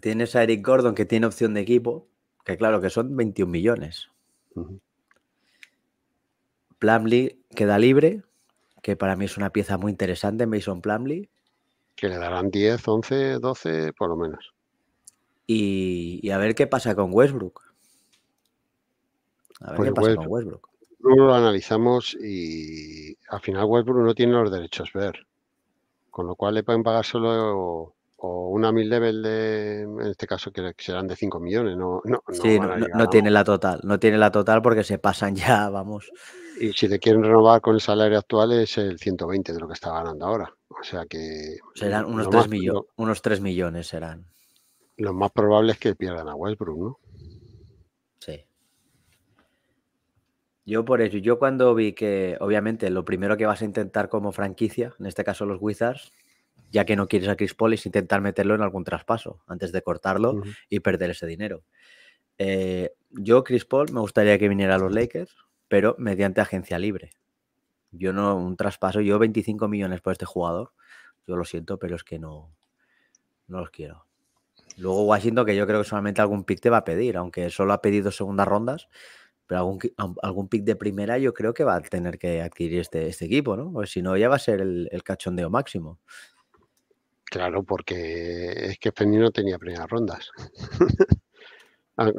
Tienes a Eric Gordon que tiene opción de equipo, que claro que son 21 millones. Plumlee queda libre, que para mí es una pieza muy interesante, Mason Plumlee. Que le darán 10, 11, 12 por lo menos. Y, a ver qué pasa con Westbrook. A ver pues qué pasa con Westbrook. lo analizamos y al final Westbrook no tiene los derechos ver. Con lo cual le pueden pagar solo o una mil level de, en este caso que serán de 5 millones, no, sí, no, tiene la total, no tiene la total porque se pasan [laughs] ya, vamos. Y si le quieren renovar con el salario actual es el 120 de lo que está ganando ahora. O sea que. Serán unos, 3, millones. unos 3 millones, serán. Lo más probable es que pierdan a Westbrook, ¿no? Sí. Yo por eso yo cuando vi que, obviamente, lo primero que vas a intentar como franquicia, en este caso los Wizards, ya que no quieres a Chris Paul, es intentar meterlo en algún traspaso antes de cortarlo y perder ese dinero. Eh, yo, Chris Paul, me gustaría que viniera a los Lakers, pero mediante agencia libre. Yo no, un traspaso, yo 25 millones por este jugador, yo lo siento, pero es que no, no los quiero. Luego Washington, que yo creo que solamente algún pick te va a pedir, aunque solo ha pedido segundas rondas, pero algún, pick de primera yo creo que va a tener que adquirir este, este equipo, ¿no? Pues si no, ya va a ser el, cachondeo máximo. Claro, porque es que Feni no tenía primeras rondas. [laughs]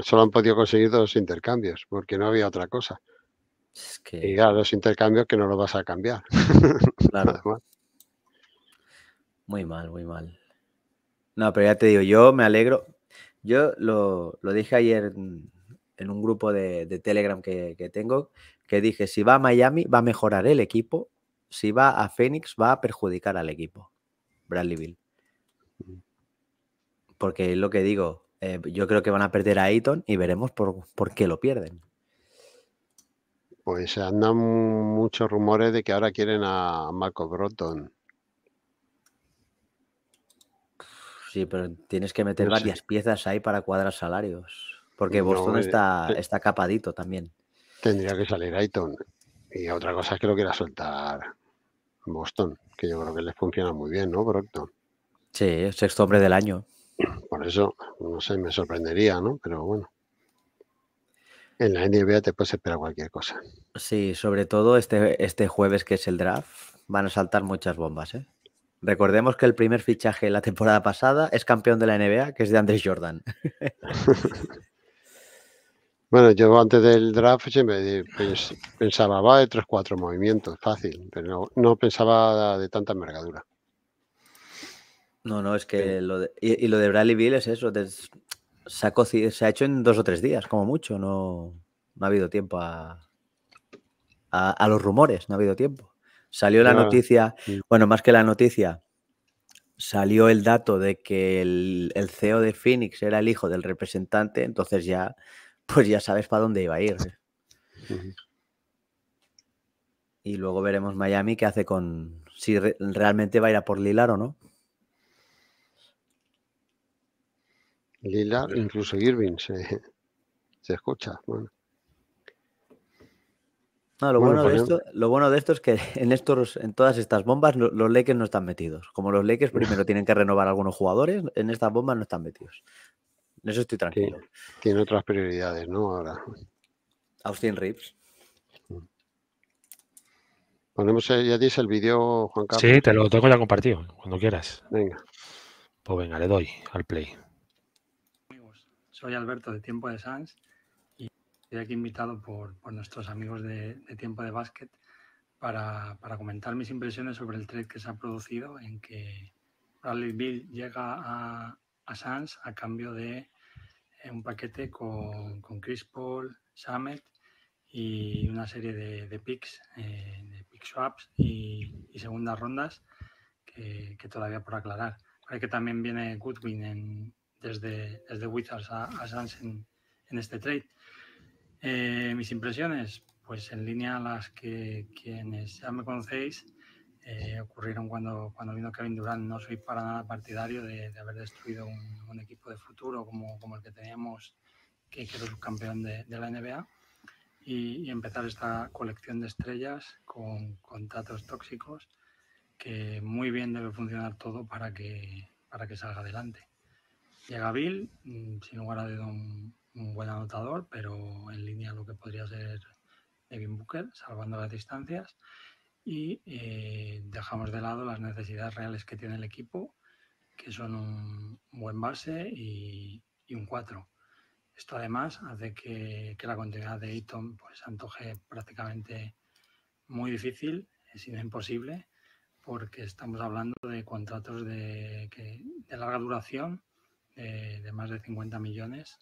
Solo han podido conseguir dos intercambios, porque no había otra cosa. Y claro, los intercambios que no los vas a cambiar. [laughs] Claro. muy mal, muy mal. No, pero ya te digo, yo me alegro. Yo lo, dije ayer en, un grupo de, Telegram que, tengo, que dije, si va a Miami va a mejorar el equipo, si va a Phoenix va a perjudicar al equipo, Bradley mm. Porque es lo que digo, eh, yo creo que van a perder a Ayton y veremos por qué lo pierden. Pues andan muchos rumores de que ahora quieren a Marco Broton. Sí, pero tienes que meter varias piezas ahí para cuadrar salarios. Porque Boston eh, está, está capadito también. Tendría que salir Ayton. Y otra cosa es que lo quiera soltar Boston, que yo creo que les funciona muy bien, ¿no, Broton? Sí, sexto hombre del año. Por eso, no sé, me sorprendería, ¿no? Pero bueno. En la NBA te puedes esperar cualquier cosa. Sí, sobre todo este, este jueves que es el draft, van a saltar muchas bombas. ¿eh? Recordemos que el primer fichaje de la temporada pasada es campeón de la NBA, que es de Andrés Jordan. [laughs] bueno, yo antes del draft pensaba, va de 3-4 movimientos, fácil, pero no, pensaba de tanta envergadura. No, no, es que lo de, y, lo de Bradley Bill es eso, se ha, hecho en dos o tres días, como mucho. No, no ha habido tiempo a, a, los rumores, no ha habido tiempo. Salió la noticia, mm. bueno, más que la noticia, salió el dato de que el, CEO de Phoenix era el hijo del representante, entonces ya, pues ya sabes para dónde iba a ir. ¿eh? Y luego veremos Miami qué hace con, si realmente va a ir a por Lilar o no. Lila, incluso Irving se, escucha. lo bueno, de esto, es que [laughs] en estos, en todas estas bombas los Lakers no están metidos. Como los Lakers primero tienen que renovar algunos jugadores, en estas bombas no están metidos. En eso estoy tranquilo. Tiene, otras prioridades, ¿no? Ahora. Austin Reeves. Mm. Ponemos ya dice el vídeo, Juan Carlos. Sí, te lo tengo ya compartido, cuando quieras. Venga. Pues venga, le doy al play soy Alberto de Tiempo de Sans y estoy aquí invitado por, nuestros amigos de, Tiempo de Básquet para, comentar mis impresiones sobre el trade que se ha producido en que Bradley Bill llega a, a Sans a cambio de eh, un paquete con, con Chris Paul, Samet y una serie de, picks, eh, de pick swaps y, segundas rondas que, todavía por aclarar. Hay que también viene Goodwin en, desde, desde Wizards a, a en, este trade. Eh, mis impresiones, pues en línea a las que quienes ya me conocéis eh, ocurrieron cuando, cuando vino Kevin Durant. No soy para nada partidario de, haber destruido un, equipo de futuro como, como el que teníamos, que quedó subcampeón de, de la NBA, y, y, empezar esta colección de estrellas con contratos tóxicos, que muy bien debe funcionar todo para que, para que salga adelante. Llega Bill, mm, sin lugar a dudas un, buen anotador, pero en línea lo que podría ser Devin Booker, salvando las distancias. Y eh, dejamos de lado las necesidades reales que tiene el equipo, que son un buen base y, un 4. Esto además hace que, la continuidad de Eaton pues antoje prácticamente muy difícil, si no imposible, porque estamos hablando de contratos de larga duración eh, de más de 50 millones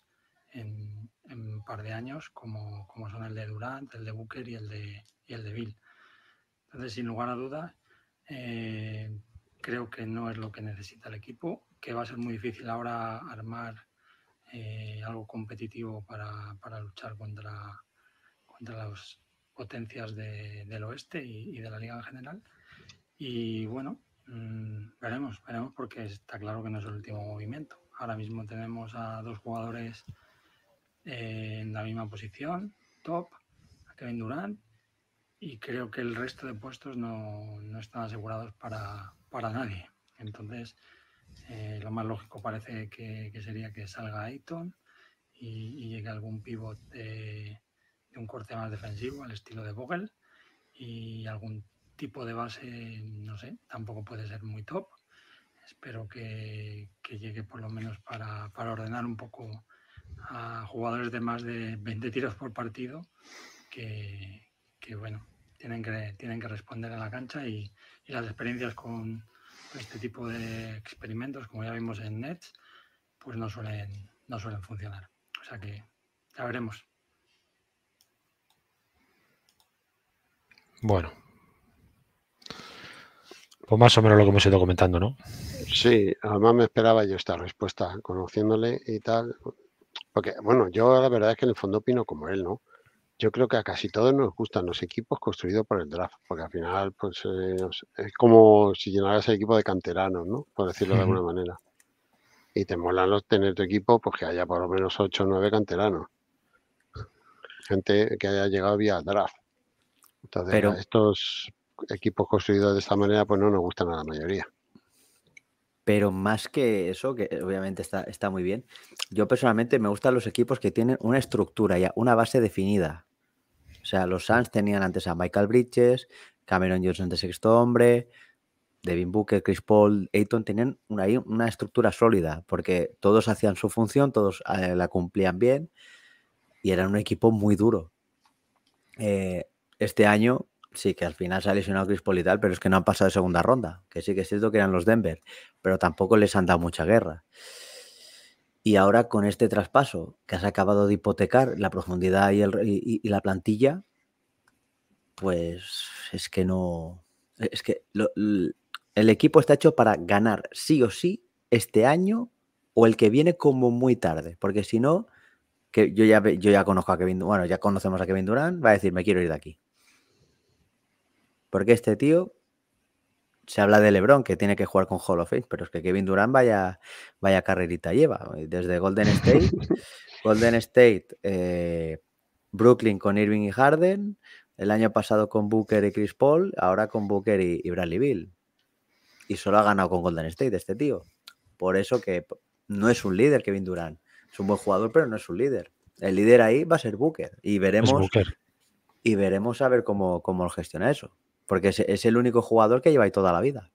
en, un par de años, como, son el de Durant, el de Booker y el de, el de Bill. Entonces, sin lugar a dudas eh, creo que no es lo que necesita el equipo, que va a ser muy difícil ahora armar eh, algo competitivo para, luchar contra, las potencias del oeste y, de la liga en general. Y bueno, mm, veremos, veremos porque está claro que no es el último movimiento. Ahora mismo tenemos a dos jugadores eh, en la misma posición, top, a Kevin Durant, y creo que el resto de puestos no, están asegurados para, nadie. Entonces, eh, lo más lógico parece que, sería que salga Ayton y, llegue algún pivot de, un corte más defensivo, al estilo de Vogel, y algún tipo de base, no sé, tampoco puede ser muy top espero que, llegue por lo menos para, ordenar un poco a jugadores de más de 20 tiros por partido que, bueno, tienen que, tienen que responder en la cancha y, las experiencias con este tipo de experimentos, como ya vimos en Nets, pues no suelen, no suelen funcionar. O sea que ya veremos. Bueno, pues más o menos lo que hemos ido comentando, ¿no? Sí, además me esperaba yo esta respuesta, conociéndole y tal. Porque, bueno, yo la verdad es que en el fondo opino como él, ¿no? Yo creo que a casi todos nos gustan los equipos construidos por el draft, porque al final, pues, eh, es como si llenaras el equipo de canteranos, ¿no? Por decirlo de alguna manera. Y te mola los tener tu equipo, pues que haya por lo menos 8 o 9 canteranos. Gente que haya llegado vía draft. Entonces, estos equipos construidos de esta manera, pues no nos gustan a la mayoría. Pero más que eso, que obviamente está, está muy bien, yo personalmente me gustan los equipos que tienen una estructura ya, una base definida. O sea, los Suns tenían antes a Michael Bridges, Cameron Johnson de sexto hombre, Devin Booker, Chris Paul, Ayton, tenían una, una estructura sólida, porque todos hacían su función, todos eh, la cumplían bien y eran un equipo muy duro. Eh, este año Sí, que al final se ha lesionado Chris Paul pero es que no han pasado de segunda ronda. Que sí que es cierto que eran los Denver, pero tampoco les han dado mucha guerra. Y ahora con este traspaso, que has acabado de hipotecar la profundidad y, la plantilla, pues es que no. Es que el equipo está hecho para ganar sí o sí este año o el que viene como muy tarde, porque si no, que yo ya, yo ya conozco a Kevin, bueno, ya conocemos a Kevin Durán, va a decir, me quiero ir de aquí. Porque este tío se habla de LeBron que tiene que jugar con Hall of Fame, pero es que Kevin Durant vaya, vaya carrerita lleva. Desde Golden State, [laughs] Golden State, eh, Brooklyn con Irving y Harden, el año pasado con Booker y Chris Paul, ahora con Booker y, Bradley Bill. Y solo ha ganado con Golden State este tío. Por eso que no es un líder Kevin Durant. Es un buen jugador, pero no es un líder. El líder ahí va a ser Booker. Y veremos. Y veremos a ver cómo, cómo gestiona eso. Porque es, el único jugador que lleva ahí toda la vida.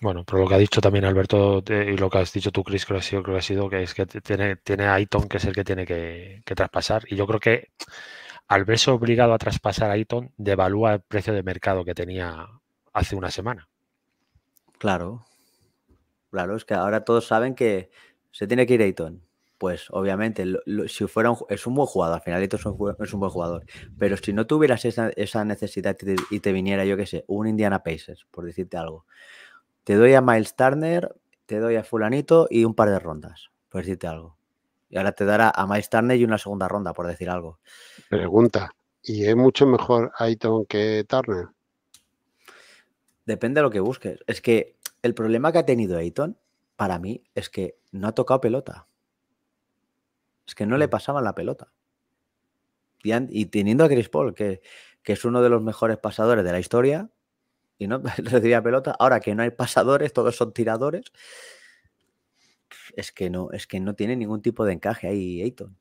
Bueno, pero lo que ha dicho también Alberto eh, y lo que has dicho tú, Chris, creo que ha sido, que, ha sido, que es que tiene, tiene a Aiton, que es el que tiene que, que traspasar. Y yo creo que al verse obligado a traspasar a Aiton, devalúa el precio de mercado que tenía hace una semana. Claro. Claro, es que ahora todos saben que se tiene que ir Aiton pues obviamente si fuera es un buen jugador, al finalito es un, buen jugador, pero si no tuvieras esa, necesidad y te, viniera, yo qué sé, un Indiana Pacers, por decirte algo, te doy a Miles Turner, te doy a fulanito y un par de rondas, por decirte algo. Y ahora te dará a Miles Turner y una segunda ronda, por decir algo. Pregunta, ¿y es mucho mejor Ayton que Turner? Depende de lo que busques. Es que el problema que ha tenido Ayton, para mí, es que no ha tocado pelota. Es que no le mm. pasaban la pelota. Y, teniendo a Chris Paul, que, es uno de los mejores pasadores de la historia, y no [laughs] recibía pelota, ahora que no hay pasadores, todos son tiradores, es que no, es que no tiene ningún tipo de encaje ahí, Ayton.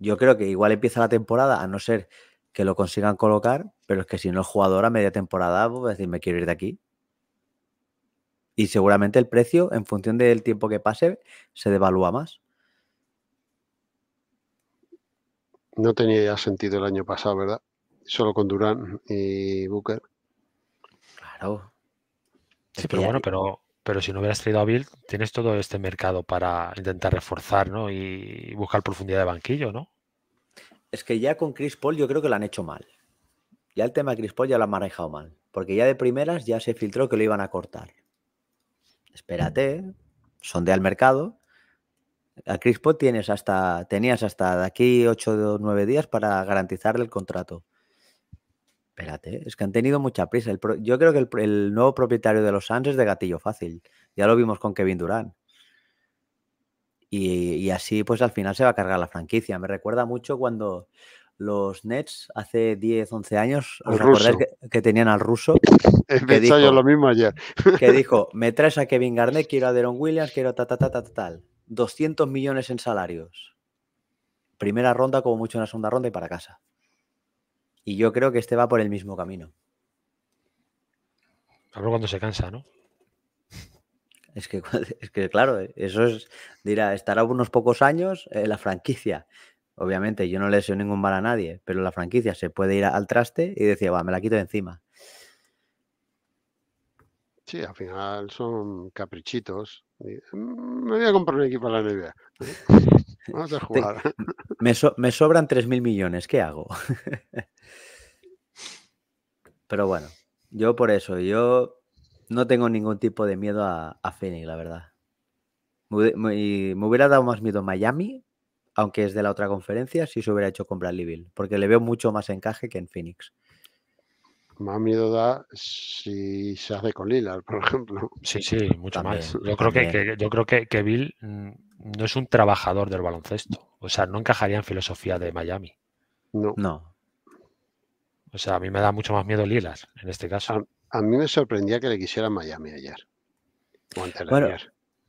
Yo creo que igual empieza la temporada, a no ser que lo consigan colocar, pero es que si no es jugador a media temporada, voy pues, a decir, me quiero ir de aquí. Y seguramente el precio, en función del tiempo que pase, se devalúa más. no tenía sentido el año pasado, ¿verdad? Solo con Durán y Booker. Claro. Sí, pero bueno, pero, pero si no hubieras traído a Bill, tienes todo este mercado para intentar reforzar, ¿no? Y buscar profundidad de banquillo, ¿no? Es que ya con Chris Paul yo creo que lo han hecho mal. Ya el tema de Chris Paul ya lo han manejado mal. Porque ya de primeras ya se filtró que lo iban a cortar. Espérate, sondea al mercado a Crispo tienes hasta, tenías hasta de aquí 8 o 9 días para garantizarle el contrato. Espérate, es que han tenido mucha prisa. yo creo que el, nuevo propietario de los Suns es de gatillo fácil. Ya lo vimos con Kevin Durant. Y, así, pues al final se va a cargar la franquicia. Me recuerda mucho cuando los Nets hace 10, 11 años, ¿os que, tenían al ruso? [laughs] lo mismo ayer. que dijo, [laughs] me traes a Kevin Garnett, quiero a Deron Williams, quiero ta, ta, ta, ta, tal. 200 millones en salarios. Primera ronda, como mucho en la segunda ronda y para casa. Y yo creo que este va por el mismo camino. Hablo cuando se cansa, ¿no? Es que, [laughs] es que claro, eh, eso es, dirá, estará unos pocos años eh, la franquicia. Obviamente, yo no le deseo ningún mal a nadie, pero la franquicia se puede ir al traste y decir, va, me la quito de encima. Sí, al final son caprichitos Mm, me voy a comprar un equipo a la NBA. [laughs] Vamos a jugar. Me, me sobran 3.000 millones, ¿qué hago? [laughs] Pero bueno, yo por eso, yo no tengo ningún tipo de miedo a, Phoenix, la verdad. Me, hubiera dado más miedo Miami, aunque es de la otra conferencia, si se hubiera hecho comprar Bradley porque le veo mucho más encaje que en Phoenix más miedo da si se hace con Lillard, por ejemplo. Sí, sí, mucho más. Yo creo que, yo creo que, que Bill mm, no es un trabajador del baloncesto. O sea, no encajaría en filosofía de Miami. No. No. O sea, a mí me da mucho más miedo lilas en este caso. A, mí me sorprendía que le quisiera Miami ayer. O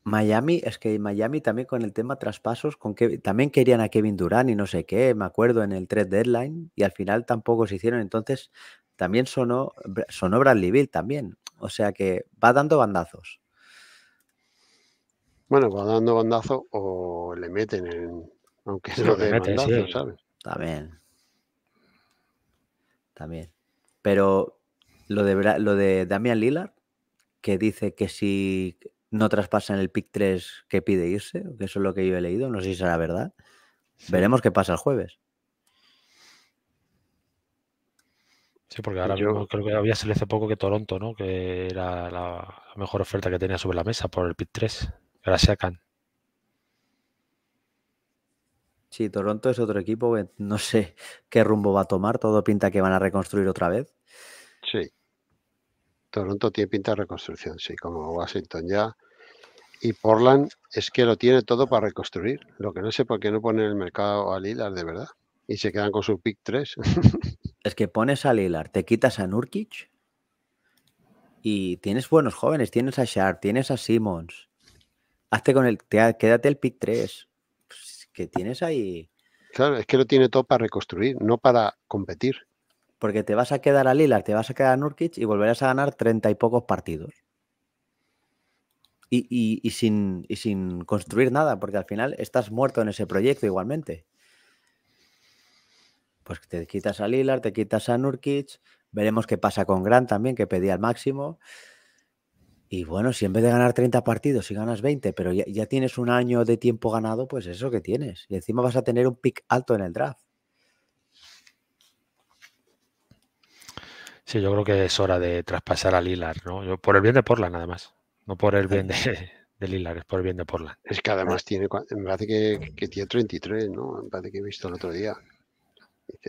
Miami, es que Miami también con el tema traspasos, con que también querían a Kevin Durant y no sé qué, me acuerdo en el trade deadline, y al final tampoco se hicieron. Entonces, también sonó, sonó Bradley Bill también. O sea que va dando bandazos. Bueno, va dando bandazos o le meten en. Aunque es no de También. También. Pero lo de, lo de Damian Lillard, que dice que si no traspasan el pick 3 que pide irse, que eso es lo que yo he leído, no sé si será verdad. Veremos qué pasa el jueves. Sí, porque ahora creo que había salido hace poco que Toronto, ¿no? Que era la mejor oferta que tenía sobre la mesa por el PIT 3. Gracias, Can. Sí, Toronto es otro equipo no sé qué rumbo va a tomar. Todo pinta que van a reconstruir otra vez. Sí. Toronto tiene pinta de reconstrucción, sí, como Washington ya. Y Portland es que lo tiene todo para reconstruir. Lo que no sé por qué no ponen el mercado a Lilas, de verdad. Y se quedan con su pick 3. [laughs] es que pones a Lilar, te quitas a Nurkic y tienes buenos jóvenes, tienes a Sharp, tienes a Simmons. Hazte con el, quédate el pick 3. Pues que tienes ahí. Claro, es que lo tiene todo para reconstruir, no para competir. Porque te vas a quedar a Lilar, te vas a quedar a Nurkic y volverás a ganar treinta y pocos partidos. Y, y, sin, y sin construir nada, porque al final estás muerto en ese proyecto igualmente. Pues te quitas a Lilar, te quitas a Nurkic, veremos qué pasa con Grant también, que pedía al máximo. Y bueno, si en vez de ganar 30 partidos, si ganas 20, pero ya, tienes un año de tiempo ganado, pues eso que tienes. Y encima vas a tener un pick alto en el draft. Sí, yo creo que es hora de traspasar a Lilar, ¿no? por el bien de nada más No por el bien de, Lilar, [laughs] es por el bien de Portland. Es que además ah. tiene, me parece que, que tiene 33, ¿no? Me parece que he visto el otro día.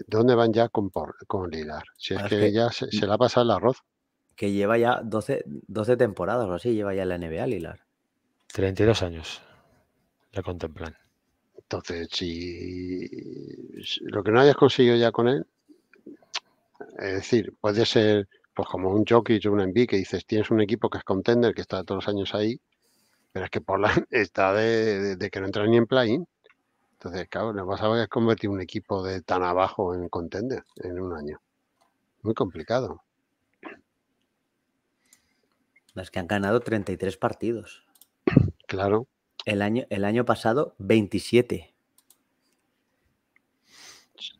¿Dónde van ya con, Lilar? Si es, que, ya se, la ha pasado el arroz. Que lleva ya 12, temporadas o así, lleva ya la NBA Lilar. 32 años la contemplan. Entonces, si lo que no hayas conseguido ya con él, es decir, puede ser pues como un jockey o un MB que dices, tienes un equipo que es contender, que está todos los años ahí, pero es que la [laughs] está de, de, de que no entra ni en play-in. Entonces, claro, lo que pasa es convertir un equipo de tan abajo en contender en un año. Muy complicado. Es que han ganado 33 partidos. Claro. El año, el año pasado, 27.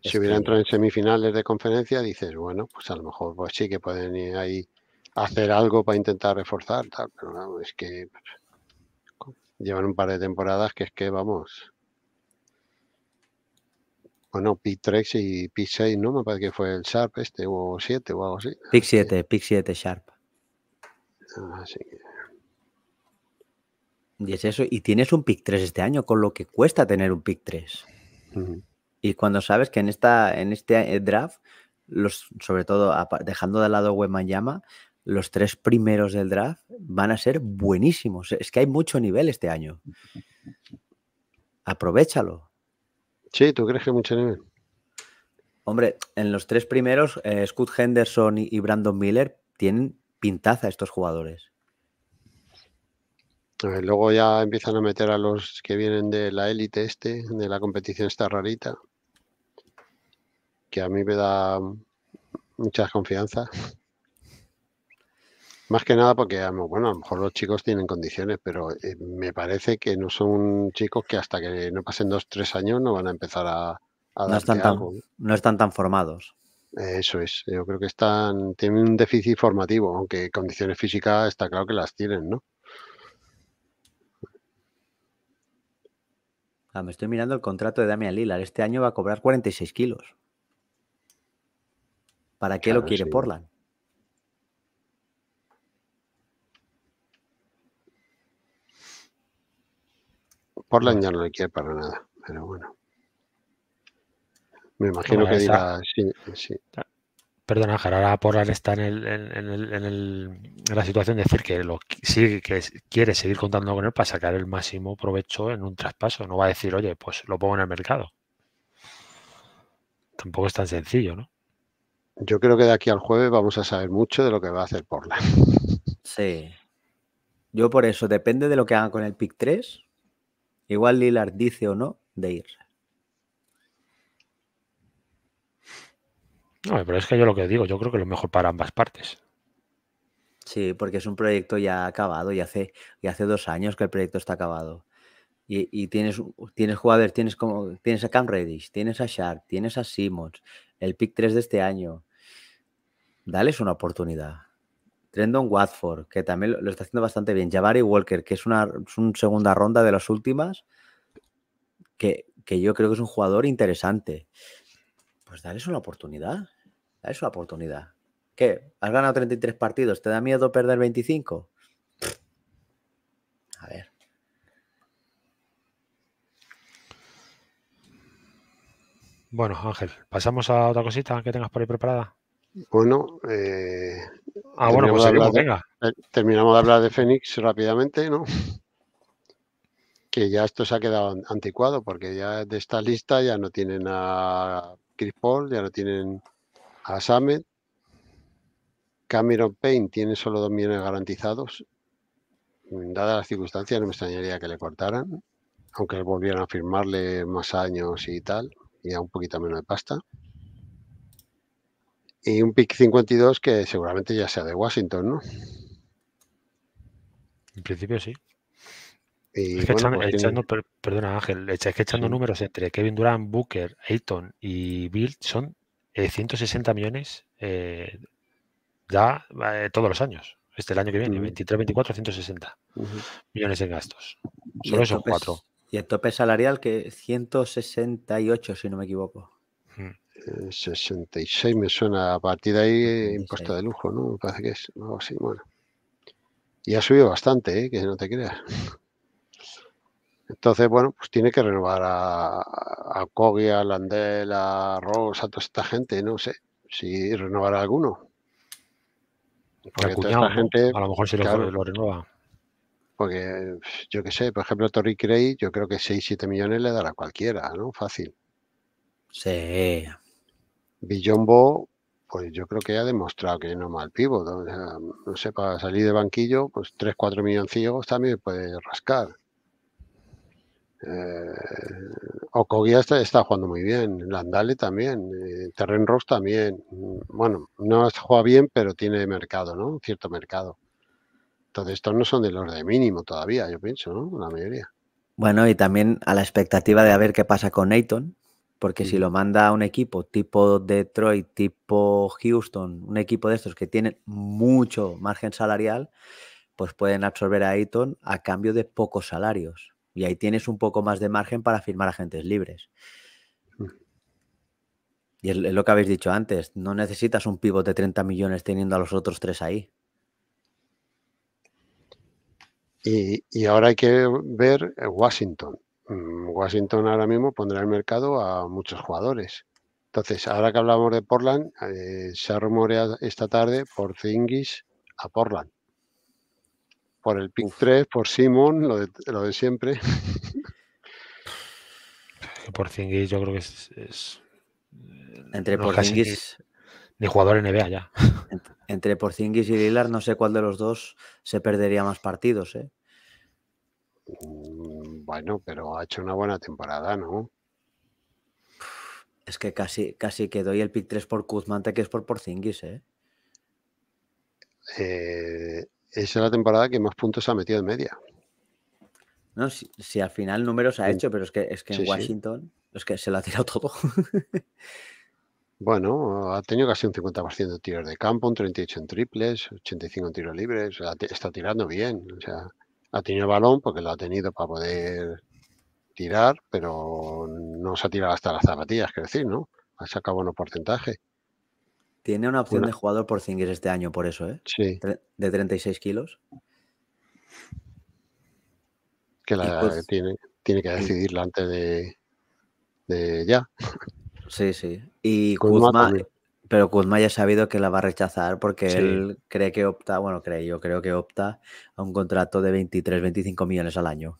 Si hubiera entrado en semifinales de conferencia, dices, bueno, pues a lo mejor pues sí que pueden ir ahí a hacer algo para intentar reforzar, pero no, es que llevan un par de temporadas que es que, vamos, bueno, no, pick 3 y pick 6, ¿no? Me parece que fue el Sharp este, o 7 o algo así. Pick 7, pick 7 Sharp. Ah, y es eso, y tienes un pick 3 este año, con lo que cuesta tener un pick 3. Y cuando sabes que en, esta, en este eh, draft, los, sobre todo dejando de lado llama, los tres primeros del draft van a ser buenísimos. Es que hay mucho nivel este año. Aprovechalo. Sí, ¿tú crees que mucho nivel? Hombre, en los tres primeros, eh, Scott Henderson y Brandon Miller tienen pintaza estos jugadores. luego ya empiezan a meter a los que vienen de la élite este, de la competición esta rarita, que a mí me da mucha confianza. Más que nada porque, bueno, a lo mejor los chicos tienen condiciones, pero eh, me parece que no son chicos que hasta que no pasen dos, tres años no van a empezar a, a no están tan, formados. Eso es, yo creo que están, tienen un déficit formativo, aunque condiciones físicas está claro que las tienen, ¿no? Ah, me estoy mirando el contrato de Damian Lillard. Este año va a cobrar 46 kilos. ¿Para qué lo quiere Porlan? Portland ya no le quiere para nada, pero bueno. Me imagino que dirá, sí, Perdona, Jara, ahora Portland está en, en, el, en, la situación de decir que lo, sí, que quiere seguir contando con él para sacar el máximo provecho en un traspaso. No va a decir, oye, pues lo pongo en el mercado. Tampoco es tan sencillo, ¿no? Yo creo que de aquí al jueves vamos a saber mucho de lo que va a hacer Portland. Sí. Yo por eso, depende de lo que haga con el pic 3, Igual Lilar dice o no de ir. No, pero es que yo lo que digo, yo creo que lo mejor para ambas partes. Sí, porque es un proyecto ya acabado y hace, y hace dos años que el proyecto está acabado. Y, tienes, tienes jugadores, tienes como tienes a Cam Reddish, tienes a Shark, tienes a Simmons, el pick 3 de este año. Dales una oportunidad. Trendon Watford, que también lo está haciendo bastante bien. Jabari Walker, que es una, segunda ronda de las últimas, que, que, yo creo que es un jugador interesante. Pues dale una oportunidad. Darles una oportunidad. ¿Qué? ¿Has ganado 33 partidos? ¿Te da miedo perder 25? A ver. Bueno, Ángel, pasamos a otra cosita que tengas por ahí preparada. Bueno, terminamos de hablar de Fénix rápidamente, ¿no? Que ya esto se ha quedado anticuado, porque ya de esta lista ya no tienen a Chris Paul, ya no tienen a Samet. Cameron Payne tiene solo dos millones garantizados. Mm, dadas las circunstancias, no me extrañaría que le cortaran, aunque volvieran a firmarle más años y tal, y a un poquito menos de pasta y un pick 52 que seguramente ya sea de Washington, ¿no? En principio sí. Pues echando, perdona Ángel, es que echando números entre Kevin Durant, Booker, Ayton y Bill son 160 eh, millones ya eh, eh, todos los años. Este el año que viene, 23, 24, 160 millones en gastos. Solo son cuatro. Y el tope salarial que 168, si no me equivoco. 66 eh, me suena a partir de ahí eh, impuesto de lujo, ¿no? parece que es algo así, bueno. Y ha subido bastante, ¿eh? que no te creas. Entonces, bueno, pues tiene que renovar a, a Kogi, a Landel, a Ross, a toda esta gente, no sé si renovará alguno. Porque gente, a lo mejor si lo renueva. Porque yo qué sé, por ejemplo, Tori Cray, yo creo que 6-7 millones le dará a cualquiera, ¿no? Fácil. Sí. Billombo, pues yo creo que ha demostrado que no mal pivo. no sé, para salir de banquillo, pues 3, 4 milloncillos también puede rascar. Eh, está, jugando muy bien, Landale también, eh, Terren también. Bueno, no juega bien, pero tiene mercado, ¿no? Cierto mercado. Entonces, estos no son de los de mínimo todavía, yo pienso, ¿no? La mayoría. Bueno, y también a la expectativa de a ver qué pasa con Nathan, porque si lo manda a un equipo tipo Detroit, tipo Houston, un equipo de estos que tienen mucho margen salarial, pues pueden absorber a Ayton a cambio de pocos salarios. Y ahí tienes un poco más de margen para firmar agentes libres. Mm. Y es lo que habéis dicho antes, no necesitas un pivot de 30 millones teniendo a los otros tres ahí. Y, y ahora hay que ver Washington. Mm, Washington ahora mismo pondrá el mercado a muchos jugadores. Entonces, ahora que hablamos de Portland, eh, se ha esta tarde por Zingis a Portland. Por el Pink 3, por Simon, lo de, siempre. [laughs] Por Zingis yo creo que es... Entre no por jugador NBA ya. Entre Porzingis y Lillard, no sé cuál de los dos se perdería más partidos, ¿eh? Mm, bueno, pero ha hecho una buena temporada, ¿no? Es que casi, casi que doy el pick 3 por Kuzman, que es por Porzingis, ¿eh? ¿eh? Esa es la temporada que más puntos ha metido en media. No, si, al final números ha hecho, pero es que, es que en Washington es que se lo ha tirado todo. [laughs] bueno, ha tenido casi un 50% de tiros de campo, un 38 en triples, 85 en tiros libres, está tirando bien. O sea, ha tenido balón porque lo ha tenido para poder tirar, pero no se ha tirado hasta las zapatillas, qué decir, ¿no? Ha sacado buenos porcentajes. Tiene una opción de jugador por Zingis este año, por eso, ¿eh? Sí. De 36 kilos. Que la tiene, tiene que decidirla antes de, ya. Sí, sí. Y pero Kuzma ya ha sabido que la va a rechazar porque él cree que opta, bueno, cree, yo creo que opta a un contrato de 23, 25 millones al año.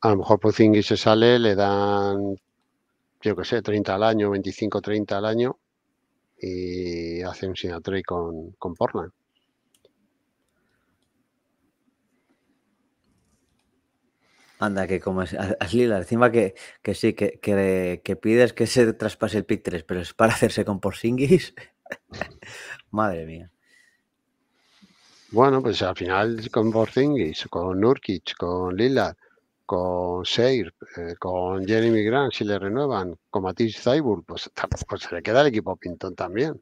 A lo mejor y se sale, le dan, yo qué sé, 30 al año, 25, 30 al año y hace un signatory con, con Portland. Anda, que como es Lila, encima que, sí, que, que, pides que se traspase el pic 3, pero es para [laughs] hacerse con Porzingis. [laughs] Madre mía. Bueno, pues al final con Porzingis, con Nurkic, con Lila con Seir, eh, con Jeremy Grant, si le renuevan, con Matisse Zaibur, pues tampoco se le queda el equipo Pintón también.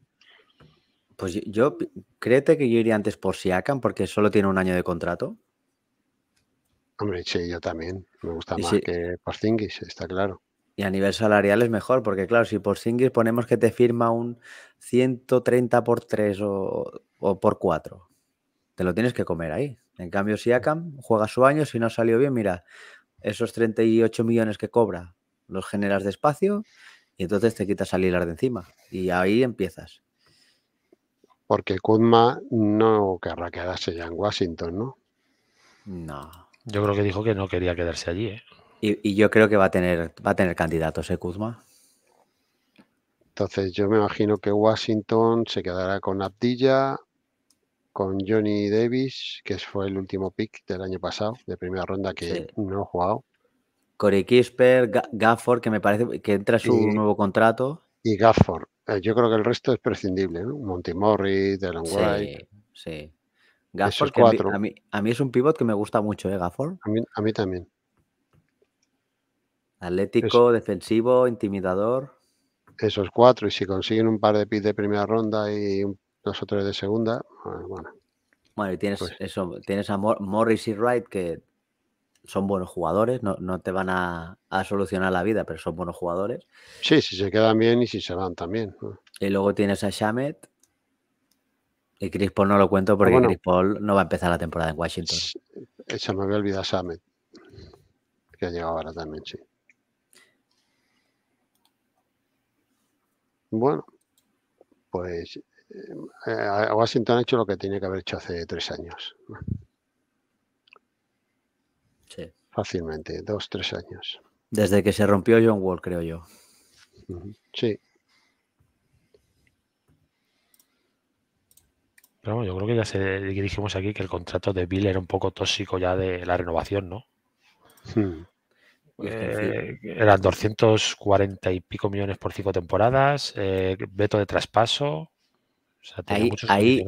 Pues yo, yo, créete que yo iría antes por Siakam porque solo tiene un año de contrato. Hombre, sí, yo también. Me gusta más que por Porzingis, está claro. Y a nivel salarial es mejor, porque claro, si por Porzingis ponemos que te firma un 130 por 3 o, por 4, te lo tienes que comer ahí. En cambio, si Acam juega su año, si no salió bien, mira, esos 38 millones que cobra los generas despacio y entonces te quitas al hilar de encima. Y ahí empiezas. Porque Kuzma no querrá quedarse ya en Washington, ¿no? No. Yo creo que dijo que no quería quedarse allí. ¿eh? Y, yo creo que va a tener, va a tener candidatos, ¿eh, Kuzma? Entonces yo me imagino que Washington se quedará con Abdilla, con Johnny Davis, que fue el último pick del año pasado, de primera ronda que no ha jugado. Corey Kisper, Gafford, que me parece que entra su nuevo contrato. Y Gafford. Eh, yo creo que el resto es prescindible, ¿no? Monty Morris, Dylan White. Sí, sí. Gafford, A, mí, es un pivot que me gusta mucho, ¿eh, Gafford? A mí, también. Atlético, defensivo, intimidador. Esos cuatro, y si consiguen un par de pits de primera ronda y nosotros tres de segunda, ah, bueno. Bueno, y tienes, pues eso, tienes a Morris y Wright que son buenos jugadores, no, te van a, a, solucionar la vida, pero son buenos jugadores. Sí, si se quedan bien y si se van también. Y luego tienes a Shamet, y Chris Paul no lo cuento porque Chris Paul no va a empezar la temporada en Washington. Se me había olvidado Samet, que ha llegado ahora también, sí. Bueno, pues eh, Washington ha hecho lo que tiene que haber hecho hace tres años. Sí. Fácilmente, dos, tres años. Desde que se rompió John Wall, creo yo. Sí, Pero yo creo que ya dijimos aquí que el contrato de Bill era un poco tóxico ya de la renovación, ¿no? Hmm. Pues eh, eran 240 y pico millones por cinco temporadas, eh, veto de traspaso. O sea, ahí, muchos ahí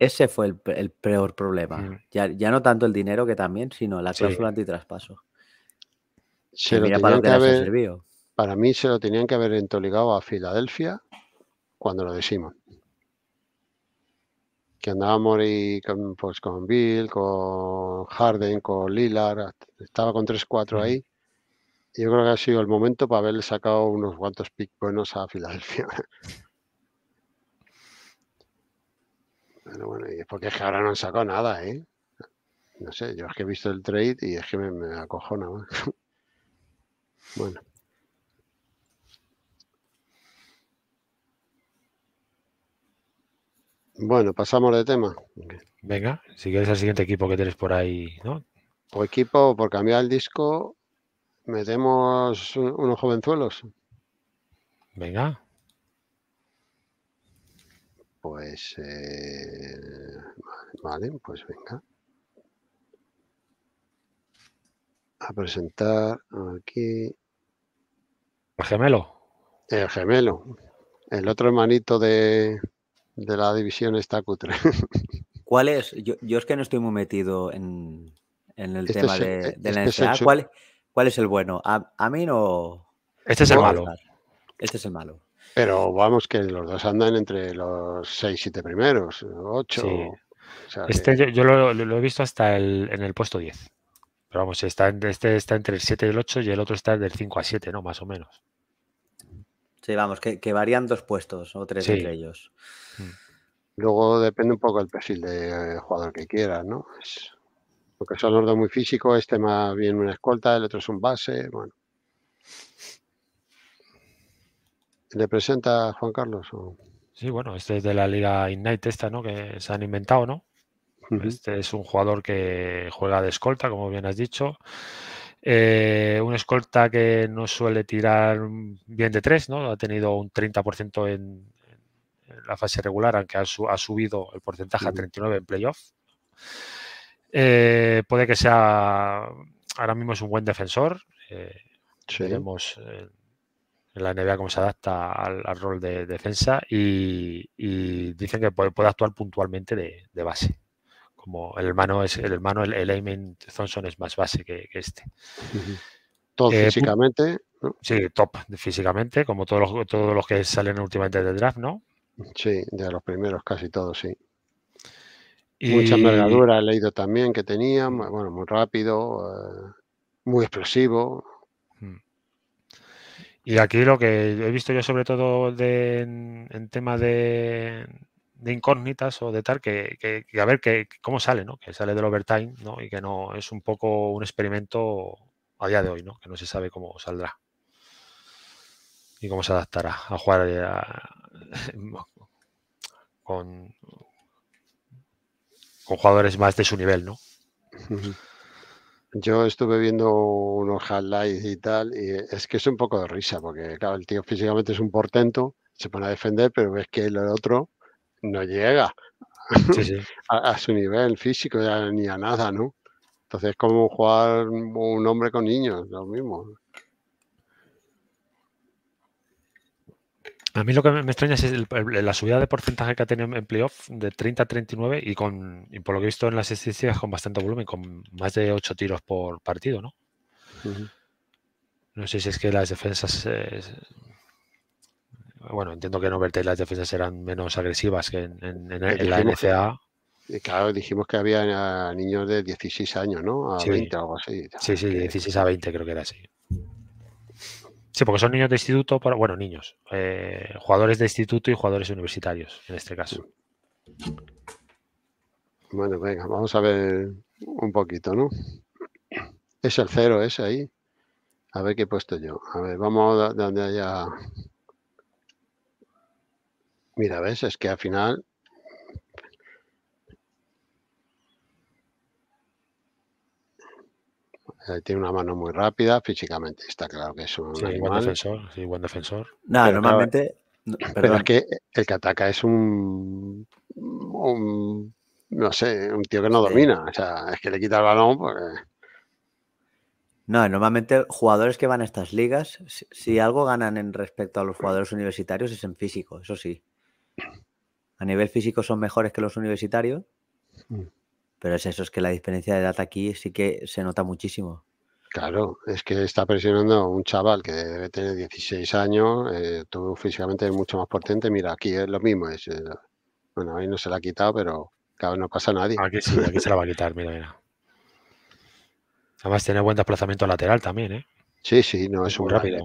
ese fue el, peor problema. Hmm. Ya, no tanto el dinero que también, sino la cláusula antitraspaso. Se lo para, que haber, para mí se lo tenían que haber entoligado a Filadelfia cuando lo decimos que andábamos ahí con, pues, con Bill, con Harden, con Lillard, estaba con 3-4 ahí. Yo creo que ha sido el momento para haberle sacado unos cuantos picks buenos a Filadelfia. Bueno, [laughs] bueno, y es porque es que ahora no han sacado nada, ¿eh? No sé, yo es que he visto el trade y es que me, me acojona. [laughs] bueno. Bueno, pasamos de tema. Venga, si quieres el siguiente equipo que tienes por ahí, ¿no? O equipo, por cambiar el disco, metemos unos jovenzuelos. Venga. Pues, eh, vale, pues venga. A presentar aquí. El gemelo. El gemelo. El otro hermanito de, de la división está cutre. [laughs] ¿Cuál es? Yo, es que no estoy muy metido en, el este tema e, de, la este NSA. ¿Cuál, es el bueno? ¿A, mí no? Este es el malo. Este es el malo. Pero vamos que los dos andan entre los 6, 7 primeros, 8. Este yo, lo, he visto hasta en el puesto 10. Pero vamos, está, este está entre el 7 y el 8 y el otro está del 5 a 7, ¿no? Más o menos. Sí, vamos, que, varían dos puestos o tres entre ellos. Mm. Luego depende un poco el perfil de eh, jugador que quieras, ¿no? porque son los dos muy físicos, este más bien una escolta, el otro es un base, bueno. ¿Le presenta Juan Carlos? Sí, bueno, este es de la Liga Ignite esta, ¿no? Que se han inventado, ¿no? Este es un jugador que juega de escolta, como bien has dicho. Eh, un escolta que no suele tirar bien de tres, ¿no? Ha tenido un 30% en, en, la fase regular, aunque ha, subido el porcentaje a 39 en playoff. Eh, puede que sea ahora mismo es un buen defensor. Eh, en la NBA cómo se adapta al, rol de, defensa y, dicen que puede, actuar puntualmente de base como el hermano es el hermano, el, el Thompson es más base que, este. Todo eh, físicamente. Sí, top físicamente, como todos los, que salen últimamente del draft, ¿no? Sí, de los primeros casi todos, sí. Mucha envergadura he leído también que tenía, mm. bueno, muy rápido, eh, muy explosivo. Mm. Y aquí lo que he visto yo sobre todo en tema de, de incógnitas o de tal que, a ver que, cómo sale, ¿no? Que sale del overtime, ¿no? Y que no es un poco un experimento a día de hoy, ¿no? Que no se sabe cómo saldrá y cómo se adaptará a jugar eh, [laughs] con, con jugadores más de su nivel, ¿no? Yo estuve viendo unos highlights y tal, y es que es un poco de risa, porque claro, el tío físicamente es un portento, se pone a defender, pero ves que el otro no llega [laughs] A, su nivel físico ya, ni a nada, ¿no? Entonces es como jugar un hombre con niños, lo mismo. A mí lo que me extraña es la subida de porcentaje que ha tenido en playoff de 30 a 39 y, con, y por lo que he visto en las estadísticas con bastante volumen, con más de 8 tiros por partido, ¿no? No sé si es que las defensas eh, bueno, entiendo que en Overtake las defensas eran menos agresivas que en, eh, la NCA. Eh, claro, dijimos que había eh, niños de 16 años, ¿no? A sí. algo así. Sí, sí, 16 a 20 creo que era así. Sí, porque son niños de instituto, bueno, niños, jugadores de instituto y jugadores universitarios en este caso. Mm. Bueno, venga, vamos a ver un poquito, ¿no? Es el cero, es ahí. A ver qué he puesto yo. A ver, vamos a donde haya Mira, ves, es que al final eh, tiene una mano muy rápida, físicamente está claro que es un Buen defensor, No, normalmente. pero es que el que ataca es un, No sé, un tío que no domina. O sea, es que le quita el balón. Pues, eh. No, normalmente jugadores que van a estas ligas, si, si algo ganan en respecto a los jugadores universitarios es en físico, eso sí a nivel físico son mejores que los universitarios, mm. pero es eso, es que la diferencia de edad aquí sí que se nota muchísimo. Claro, es que está presionando un chaval que debe tener 16 años, eh, tú físicamente es mucho más potente, mira, aquí es lo mismo, es, eh, bueno, ahí no se la ha quitado, pero claro, no pasa a nadie. Aquí sí, aquí se la va a quitar, mira, mira. Además tiene buen desplazamiento lateral también, ¿eh? Sí, sí, no, es, un rápido.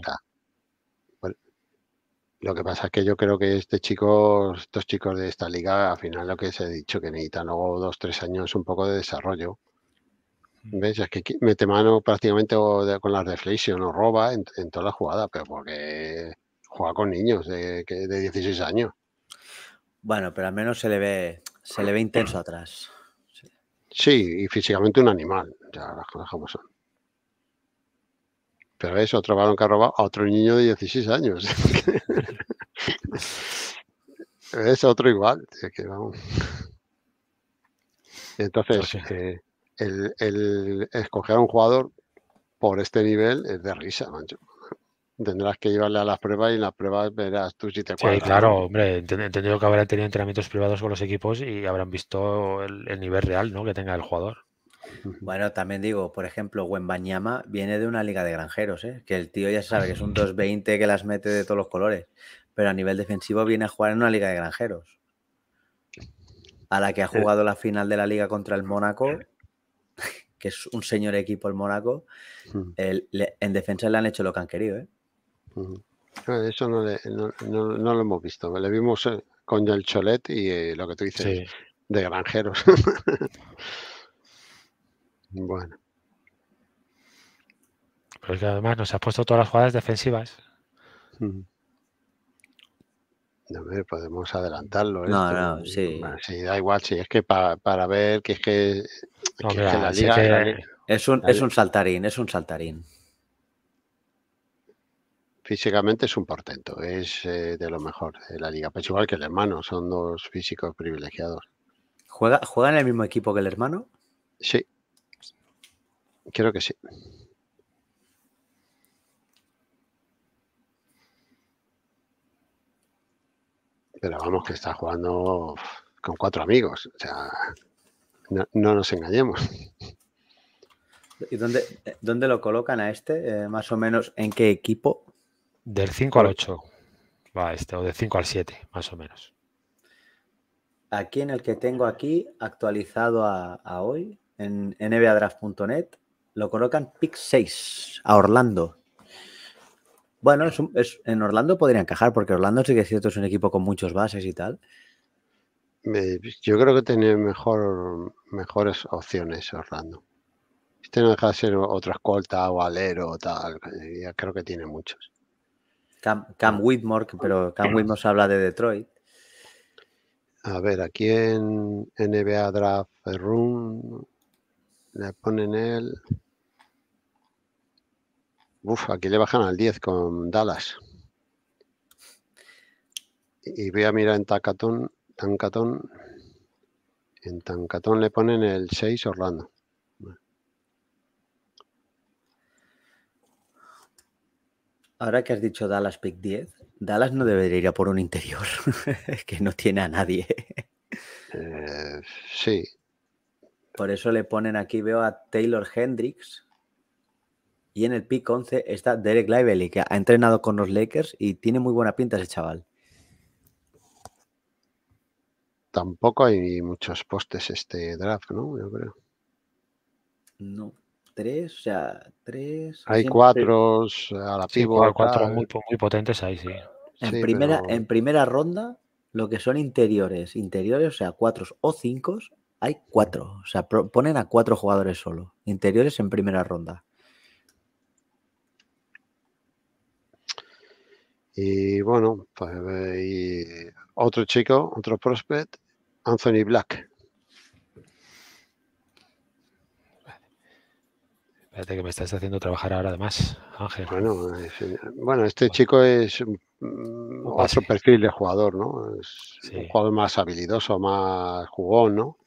Lo que pasa es que yo creo que este chico, estos chicos de esta liga, al final lo que se ha dicho, que necesitan luego dos, tres años un poco de desarrollo. Mm. ¿Ves? Es que mete mano prácticamente con la reflexión o roba en, toda la jugada, pero porque juega con niños de, de 16 años. Bueno, pero al menos se le ve, se le ve intenso atrás. Sí, y físicamente un animal, ya las son. Pero es otro balón que ha robado a otro niño de 16 años. [laughs] Es otro igual, [laughs] Entonces, eh, el, escoger a un jugador por este nivel es de risa, mancho. Tendrás que llevarle a las pruebas y en las pruebas verás tú si te cuadras. Sí, claro, hombre, entendido que habrán tenido entrenamientos privados con los equipos y habrán visto el, nivel real ¿no? que tenga el jugador. Bueno, también digo, por ejemplo, Wenbañama viene de una liga de granjeros, ¿eh? que el tío ya sabe que es un 220 que las mete de todos los colores pero a nivel defensivo viene a jugar en una liga de granjeros, a la que ha jugado la final de la liga contra el Mónaco, [laughs] que es un señor equipo el Mónaco. en defensa le han hecho lo que han querido. ¿eh? Ah, eso no, lo hemos visto. Le vimos eh, con el Cholet y eh, lo que tú dices de granjeros. [laughs] bueno. Pues además nos ha puesto todas las jugadas defensivas. A ver, podemos adelantarlo. ¿eh? No, no, mm, sí. sí, da igual, sí, es que para, ver que es que, Es, un, saltarín, es un saltarín. Físicamente es un portento, es eh, de lo mejor de la liga. Pero igual que el hermano, son dos físicos privilegiados. ¿Juega, ¿Juega en el mismo equipo que el hermano? Sí. Creo que sí. pero vamos, que está jugando con cuatro amigos. O sea, no, nos engañemos. ¿Y dónde, lo colocan a este? Eh, más o menos, ¿en qué equipo? Del 5 al 8 va este, o del 5 al 7, más o menos. Aquí en el que tengo aquí, actualizado a, hoy, en nbadraft.net, lo colocan pick 6 a Orlando. Bueno, es en Orlando podría encajar, porque Orlando sí que es cierto, es un equipo con muchos bases y tal. yo creo que tiene mejor, mejores opciones Orlando. Este no deja de ser otra escolta o alero o tal. Ya creo que tiene muchos. Cam, Whitmore, pero Cam Whitmore se habla de Detroit. A ver, aquí en NBA Draft Room le ponen el. Uf, aquí le bajan al 10 con Dallas. Y voy a mirar en Tacatón, Tancatón. En Tancatón le ponen el 6 Orlando. Ahora que has dicho Dallas Pick 10, Dallas no debería ir a por un interior, [laughs] que no tiene a nadie. Eh, sí. Por eso le ponen aquí, veo a Taylor Hendricks, y en el pick 11 está Derek Lively, que ha entrenado con los Lakers y tiene muy buena pinta ese chaval. Tampoco hay muchos postes este draft, ¿no? Yo creo. No, tres, o sea, tres. Hay cuatro a la cuatro muy, potentes ahí, sí. En, primera, en primera ronda, lo que son interiores, interiores, o sea, cuatro o cinco, hay cuatro. O sea, ponen a cuatro jugadores solo. Interiores en primera ronda. Y bueno, pues otro chico, otro prospect, Anthony Black. Espérate que me estás haciendo trabajar ahora además, Ángel. Bueno, bueno este chico es un mm, mm, perfil de jugador, ¿no? Es un jugador más habilidoso, más jugón, ¿no?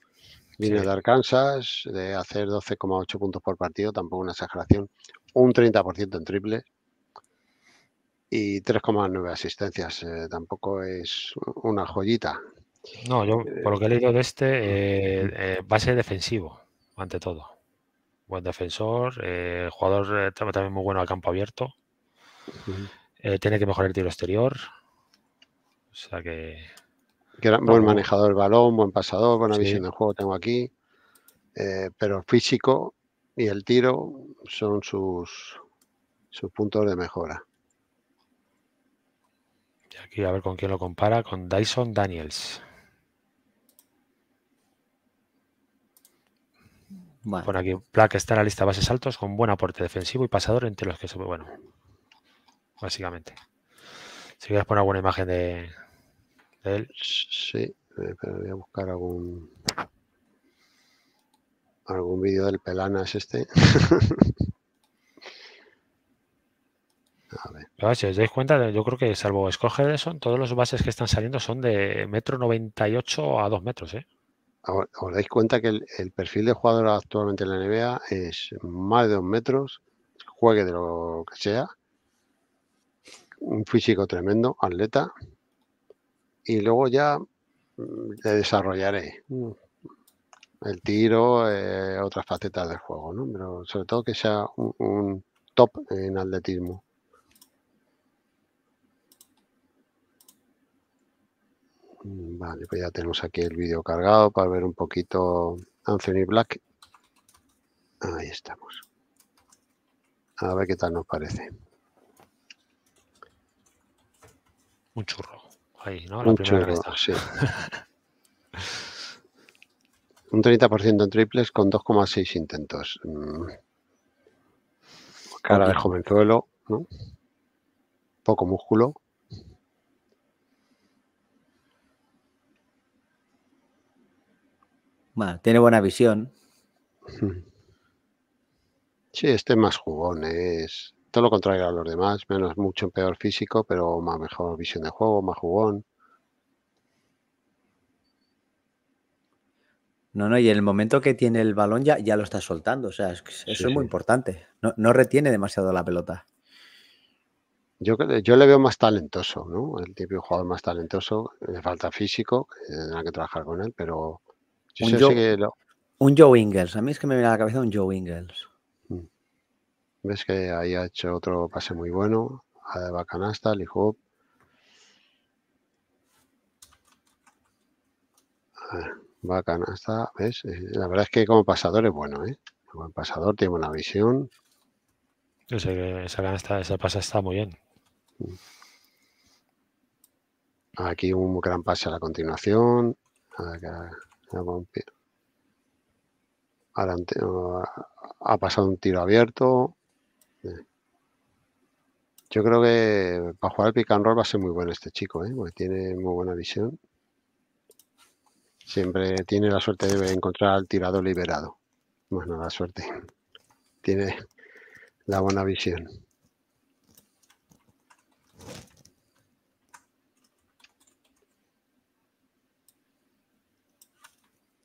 Viene de Arkansas, de hacer 12,8 puntos por partido, tampoco una exageración. Un 30% en triple y 3,9 asistencias. Eh, tampoco es una joyita. No, yo eh, por lo que he leído de este, eh, va a ser defensivo, ante todo. Buen defensor, jugador también muy bueno al campo abierto. tiene que mejorar el tiro exterior. O sea que. buen manejador del balón, buen pasador, buena visión del juego tengo aquí. pero físico y el tiro son sus, sus puntos de mejora. Aquí a ver con quién lo compara, con Dyson Daniels. Por aquí, que está en la lista de bases altos con buen aporte defensivo y pasador entre los que se... Bueno, básicamente. Si quieres poner alguna imagen de, él. Sí, eh, pero voy a buscar algún algún vídeo del Pelana es este. [laughs] a ver si os dais cuenta, yo creo que salvo escoger eso, todos los bases que están saliendo son de metro 98 a 2 metros. ¿eh? os dais cuenta que el, perfil de jugador actualmente en la NBA es más de 2 metros, juegue de lo que sea, un físico tremendo, atleta, y luego ya mm, le desarrollaré mm, el tiro, eh, otras facetas del juego, ¿no? pero sobre todo que sea un top en atletismo. Mm, vale, pues ya tenemos aquí el vídeo cargado para ver un poquito Anthony Black. Ahí estamos. A ver qué tal nos parece. Un churro. Ahí, ¿no? un churro, sí. [laughs] un 30% en triples con 2,6 intentos. Mm. Cara de jovenzuelo, ¿no? Poco músculo. tiene buena visión. Sí, este es más jugón, es todo lo contrario a los demás, menos mucho peor físico, pero más mejor visión de juego, más jugón. No, no, y en el momento que tiene el balón ya, ya lo está soltando. O sea, eso es muy importante. No, retiene demasiado la pelota. Yo, yo le veo más talentoso, ¿no? El de jugador más talentoso. Le falta físico, tendrá que trabajar con él, pero un, Joe, Ingles. A mí es que me viene a la cabeza un Joe Ingles. Mm. Ves que ahí ha hecho otro pase muy bueno. A canasta, Lee Hope. Va canasta, ¿ves? Eh, la verdad es que como pasador es bueno, ¿eh? Buen pasador, tiene buena visión. Yo sé que esa canasta, está muy bien. Mm. Aquí un gran pase a la continuación ha pasado un tiro abierto. Eh. Yo creo que para jugar al pick and roll va a ser muy bueno este chico, eh, porque tiene muy buena visión. Siempre tiene la suerte de encontrar al tirado liberado. Bueno, la suerte. [laughs] Tiene la buena visión.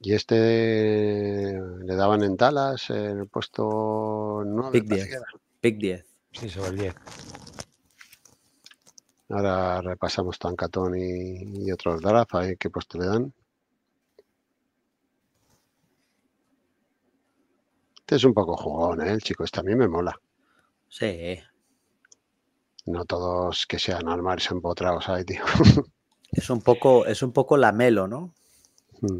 Y este le daban en talas en el puesto 9. Pick 10. Sí, sobre el 10. Ahora repasamos Tancatón y, y otros draft, a qué puesto le dan. Este es un poco jugón, ¿eh? el chico. Este a mí me mola. Sí. No todos que sean armarse empotrados ahí, tío. Es un poco, es un poco la melo, ¿no? [laughs] Hmm.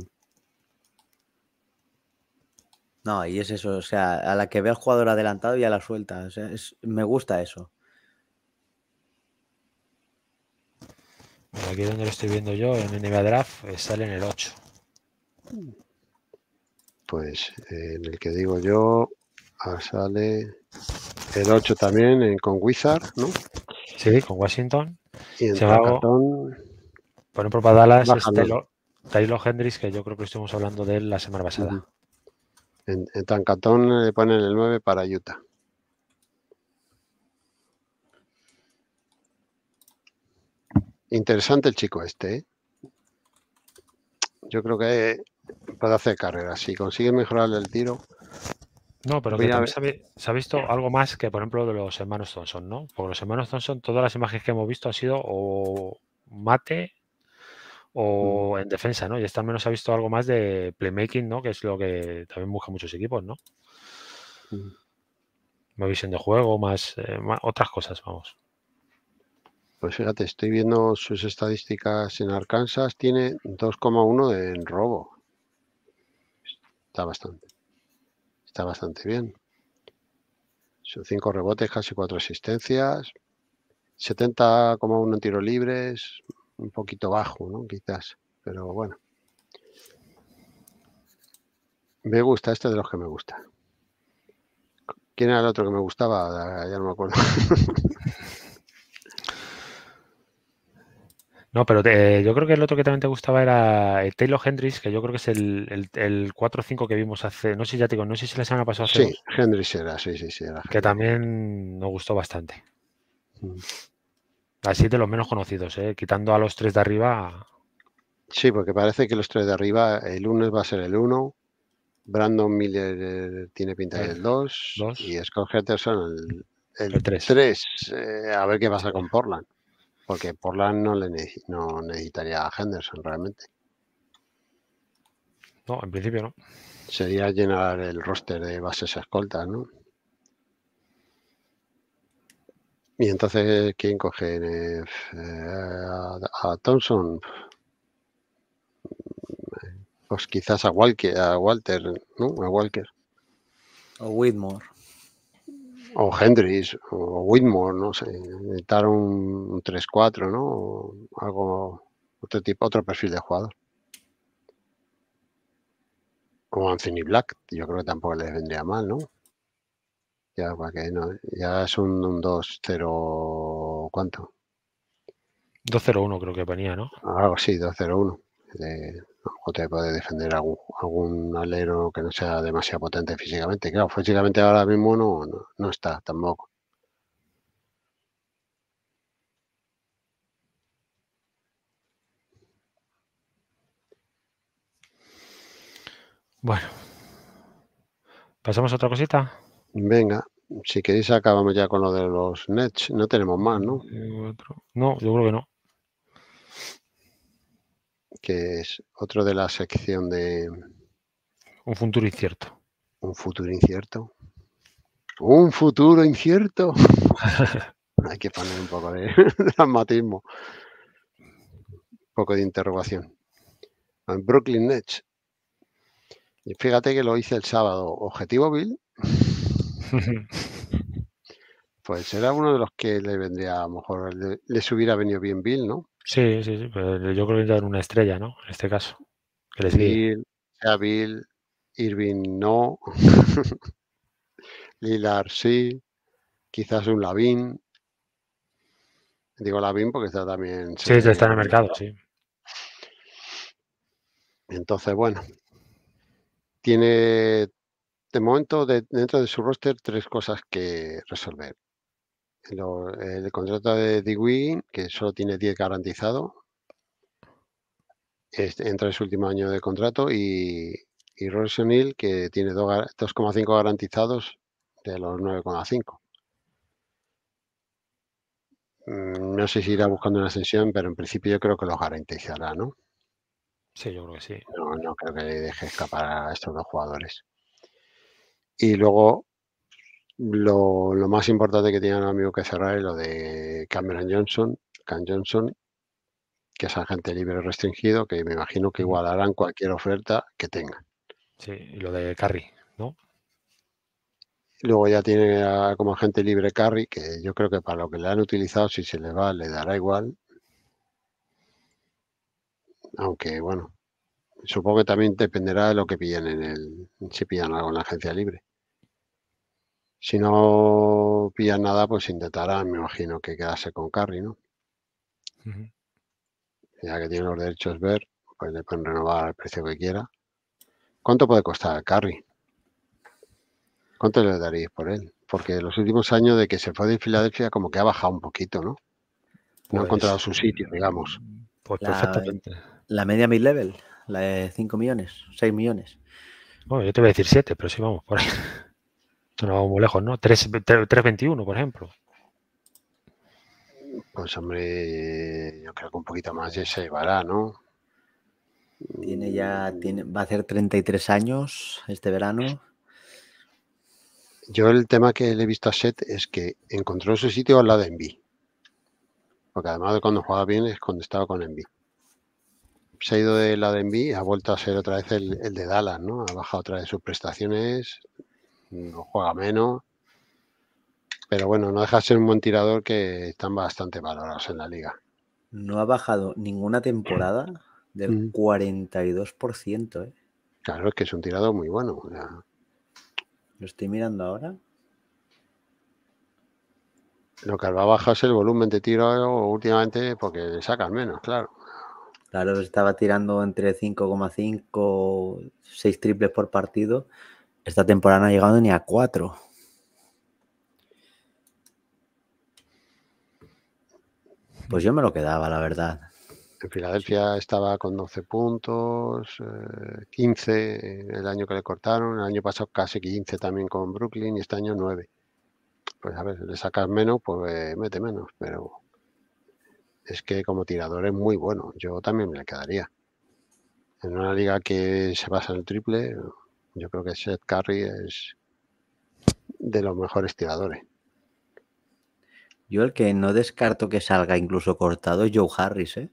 No, y es eso, o sea, a la que ve el jugador adelantado y a la suelta. O sea, me gusta eso. aquí donde lo estoy viendo yo, en NBA Draft, eh, sale en el 8. Pues eh, en el que digo yo, ah, sale el 8 también eh, con Wizard, ¿no? Sí, con Washington. Y en Cartón. Bueno, por Dallas, Taylor Hendricks, que yo creo que estuvimos hablando de él la semana pasada. En, Tancatón eh, le ponen el 9 para Utah. Interesante el chico este. ¿eh? Yo creo que eh, puede hacer carrera. Si consigue mejorar el tiro. No, pero mira, se, ha, visto algo más que, por ejemplo, de los hermanos Thompson, ¿no? Porque los hermanos Thompson, todas las imágenes que hemos visto han sido o mate o en defensa, ¿no? Y esta menos ha visto algo más de playmaking, ¿no? Que es lo que también buscan muchos equipos, ¿no? Más visión de juego, eh, más, otras cosas, vamos. Pues fíjate, estoy viendo sus estadísticas en Arkansas, tiene 2,1 en robo. Está bastante. Está bastante bien. Son 5 rebotes, casi 4 asistencias. 70,1 en tiros libres, un poquito bajo, ¿no? Quizás, pero bueno. Me gusta, este de los que me gusta. ¿Quién era el otro que me gustaba? Ah, ya no me acuerdo. [laughs] No, pero eh, yo creo que el otro que también te gustaba era eh, Taylor Hendricks, que yo creo que es el, el, o 5 que vimos hace, no sé, ya te digo, no sé si la semana pasada. Sí, Hendricks era, sí, sí, sí. Era que también nos gustó bastante. Mm. Así de los menos conocidos, ¿eh? quitando a los tres de arriba. Sí, porque parece que los tres de arriba, el uno va a ser el uno, Brandon Miller eh, tiene pinta del 2 eh, y Scott Henderson el 3. a ver qué pasa con Portland, porque Portland no, le no necesitaría a Henderson realmente. No, en principio no. Sería llenar el roster de bases escoltas, ¿no? Y entonces, ¿quién coge? Eh, a, Thompson. Pues quizás a Walker, a Walter, ¿no? A Walker. O Whitmore. O Hendrix, o Whitmore, no sé. Necesitar un 3-4, ¿no? algo, otro tipo, otro perfil de jugador. O Anthony Black, yo creo que tampoco les vendría mal, ¿no? Ya, que no, ya es un, 2-0. ¿Cuánto? 2-0-1 creo que venía, ¿no? ah, sí, 2-0-1. Eh, o te puede defender algún, alero que no sea demasiado potente físicamente. Claro, físicamente ahora mismo no, no, no está tampoco. Bueno, ¿pasamos a otra cosita? Venga, si queréis acabamos ya con lo de los Nets. No tenemos más, ¿no? Eh, no, yo creo que no. Que es otro de la sección de... Un futuro incierto. Un futuro incierto. Un futuro incierto. [laughs] Hay que poner un poco de [laughs] dramatismo. Un poco de interrogación. Brooklyn Nets. Y fíjate que lo hice el sábado. Objetivo Bill [laughs] Pues era uno de los que le vendría, a lo mejor les hubiera venido bien Bill, ¿no? Sí, sí, sí. Pero yo creo que era una estrella, ¿no? En este caso. Que les Bill, sea Bill, Irving no. [laughs] Lilar sí. Quizás un Lavín. Digo Lavín porque está también. Sí, está eh, en el mercado, sí. Entonces, bueno. Tiene este de momento dentro de su roster tres cosas que resolver. el contrato de Dewey, que solo tiene 10 garantizado, este, entra en su último año de contrato, y, y O'Neill, que tiene 2,5 garantizados de los 9,5. Mm, no sé si irá buscando una ascensión, pero en principio yo creo que los garantizará, ¿no? Sí, yo creo que sí. No, no creo que deje escapar a estos dos jugadores. Y luego lo, más importante que tiene un amigo que cerrar es lo de Cameron Johnson, Johnson, que es agente libre restringido, que me imagino que igualarán cualquier oferta que tengan. Sí, y lo de Carry, ¿no? Luego ya tiene como agente libre Carry, que yo creo que para lo que le han utilizado, si se le va, le dará igual. Aunque bueno, supongo que también dependerá de lo que piden en el, si pillan algo en la agencia libre. Si no pillan nada, pues intentarán, me imagino, que quedarse con Carry, ¿no? Ya que tiene los derechos ver, pues le pueden renovar al precio que quiera. ¿Cuánto puede costar a Carry? ¿Cuánto le daríais por él? Porque los últimos años de que se fue de Filadelfia como que ha bajado un poquito, ¿no? no ha pues, encontrado su sitio, digamos. Pues perfectamente. La, media mid-level, la de 5 millones, 6 millones. Bueno, yo te voy a decir 7, pero sí vamos por ahí. No vamos muy lejos, ¿no? 3.21, por ejemplo. Pues hombre, yo creo que un poquito más ya se llevará, ¿no? Tiene ya, mm. tiene, va a hacer 33 años este verano. Yo el tema que le he visto a Seth es que encontró su sitio al lado de Envy. Porque además de cuando jugaba bien es cuando estaba con Envy. Se ha ido de lado de Envy y ha vuelto a ser otra vez el, el de Dallas, ¿no? Ha bajado otra vez sus prestaciones, no juega menos. Pero bueno, no deja de ser un buen tirador que están bastante valorados en la liga. No ha bajado ninguna temporada del 42%. Mm. ¿eh? Claro, es que es un tirador muy bueno. Lo estoy mirando ahora. Lo que va a es el volumen de tiro últimamente porque sacan menos, claro. Claro, estaba tirando entre 5,5, 6 triples por partido esta temporada no ha llegado ni a cuatro. Pues yo me lo quedaba, la verdad. En Filadelfia estaba con 12 puntos, 15 eh, eh, el año que le cortaron, el año pasado casi 15 también con Brooklyn y este año 9. Pues a ver, le sacas menos, pues eh, mete menos, pero es que como tirador es muy bueno, yo también me le quedaría. En una liga que se basa en el triple, yo creo que Seth Curry es de los mejores tiradores. Yo el que no descarto que salga incluso cortado es Joe Harris, ¿eh?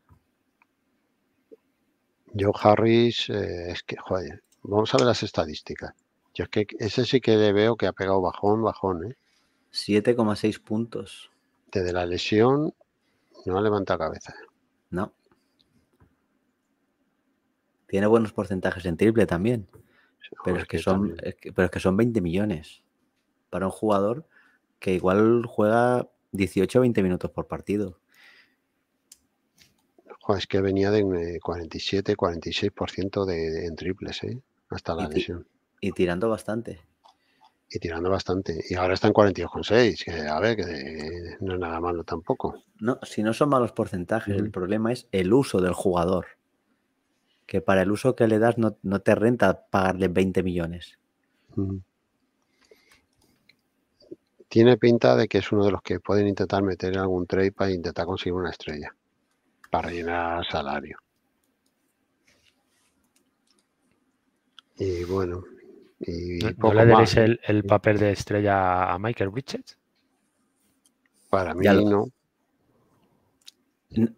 Joe Harris, eh, es que, joder, vamos a ver las estadísticas. Yo es que ese sí que le veo que ha pegado bajón, bajón, ¿eh? 7,6 puntos. Desde la lesión no ha levantado cabeza. No. Tiene buenos porcentajes en triple también. Pero es que son, pero que son 20 millones para un jugador que igual juega 18 o 20 minutos por partido. es que venía de 47, 46% eh, en triples, eh, Hasta la lesión. Y tirando bastante. Y tirando bastante. Y ahora están 42,6, a ver, que no es nada malo tampoco. si no son malos porcentajes, el problema es el uso del jugador que para el uso que le das no, te renta pagarle 20 millones. Tiene pinta de que es uno de los que pueden intentar meter en algún trade para intentar conseguir una estrella, para llenar salario. Y bueno, y le daréis el, papel de estrella a Michael Bridget? Para mí no.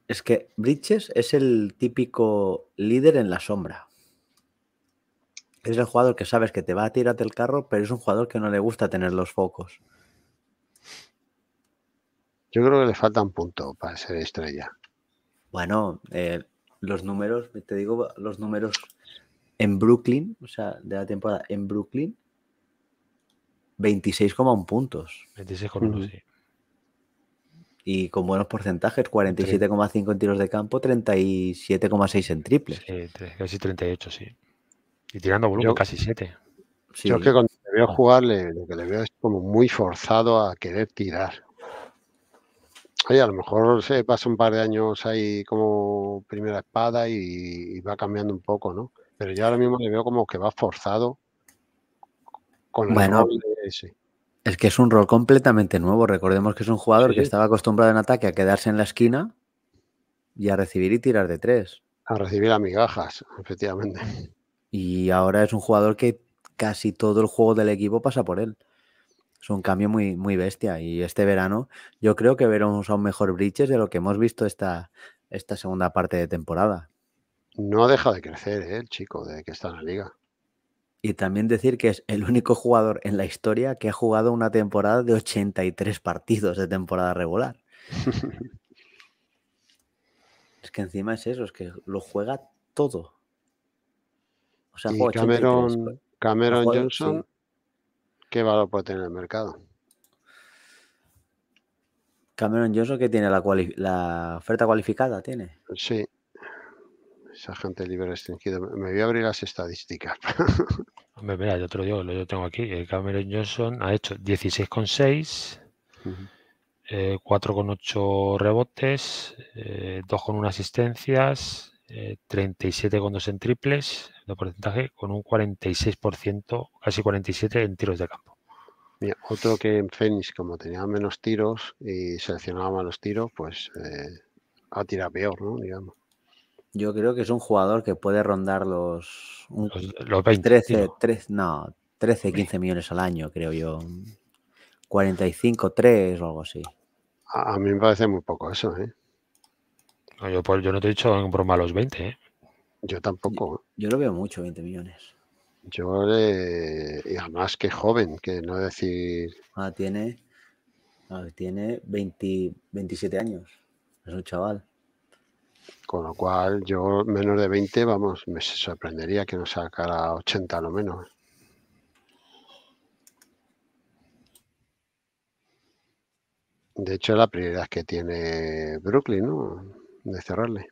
Es que Bridges es el típico líder en la sombra. Es el jugador que sabes que te va a tirar del carro, pero es un jugador que no le gusta tener los focos. Yo creo que le falta un punto para ser estrella. Bueno, eh, los números, te digo, los números en Brooklyn, o sea, de la temporada en Brooklyn, 26,1 puntos. 26,1, sí y con buenos porcentajes, 47,5 en tiros de campo, 37,6 en triples. Sí, casi 38, sí. Y tirando volumen casi 7. Yo es que cuando le veo jugar, lo que le veo es como muy forzado a querer tirar. Oye, a lo mejor se pasa un par de años ahí como primera espada y, va cambiando un poco, ¿no? Pero yo ahora mismo le veo como que va forzado con el bueno, sí. Es que es un rol completamente nuevo. Recordemos que es un jugador que estaba acostumbrado en ataque a quedarse en la esquina y a recibir y tirar de tres. A recibir a migajas, efectivamente. Y ahora es un jugador que casi todo el juego del equipo pasa por él. Es un cambio muy, muy bestia. Y este verano yo creo que veremos a mejor Bridges de lo que hemos visto esta, esta segunda parte de temporada. No deja de crecer ¿eh? el chico de que está en la liga. Y también decir que es el único jugador en la historia que ha jugado una temporada de 83 partidos de temporada regular. [laughs] es que encima es eso, es que lo juega todo. O sea, Cameron, Cameron Johnson, ¿qué valor puede tener el mercado? Cameron Johnson que tiene la, la, oferta cualificada, tiene. Sí, esa gente libre restringida, Me voy a abrir las estadísticas. [laughs] Hombre, mira, yo te lo digo, tengo aquí. Eh, Cameron Johnson ha hecho 16,6, eh, 4,8 rebotes, eh, 2,1 asistencias, eh, 37,2 en triples, de porcentaje, con un 46%, casi 47% en tiros de campo. otro que en Fénix, como tenía menos tiros y seleccionaba los tiros, pues eh, ha tirado peor, ¿no? Digamos. Yo creo que es un jugador que puede rondar los, los, 13, 15 millones al año, creo yo. 45, 3 o algo así. A, mí me parece muy poco eso, ¿eh? Pues, yo, no te he dicho broma los 20, ¿eh? Yo tampoco. Yo, lo veo mucho, 20 millones. Yo le... Y además que joven, que no decir... Ah, tiene... Ah, tiene 20, 27 años. Es un chaval. Con lo cual, yo menos de 20, vamos, me sorprendería que no sacara 80 lo menos. De hecho, la prioridad que tiene Brooklyn, ¿no? De cerrarle.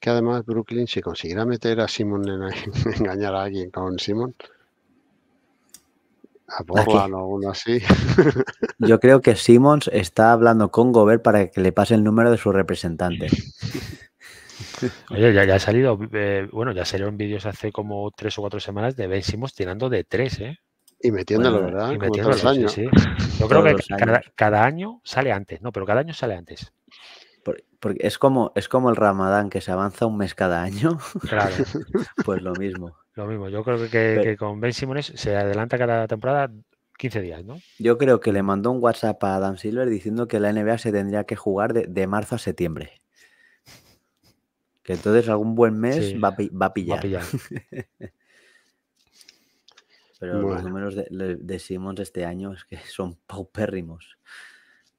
Que además Brooklyn, si consiguiera meter a Simon en, [laughs] engañar a alguien con Simon, a ah, pues así. [laughs] Yo creo que Simons está hablando con Gobert para que le pase el número de su representante. Oye, ya, ha salido, eh, bueno, ya salieron vídeos hace como tres o cuatro semanas de Ben tirando de tres, ¿eh? Y metiéndolo, ¿verdad? Y años. Yo creo que cada, año sale antes, no, pero cada año sale antes. es como, es como el Ramadán que se avanza un mes cada año. Claro. [laughs] pues lo mismo. Lo mismo, yo creo que, con Ben Simmons se adelanta cada temporada 15 días, ¿no? Yo creo que le mandó un WhatsApp a Adam Silver diciendo que la NBA se tendría que jugar de, marzo a septiembre. Que entonces algún buen mes va, a, pillar. Va [laughs] Pero los números de, Simmons este año es que son paupérrimos.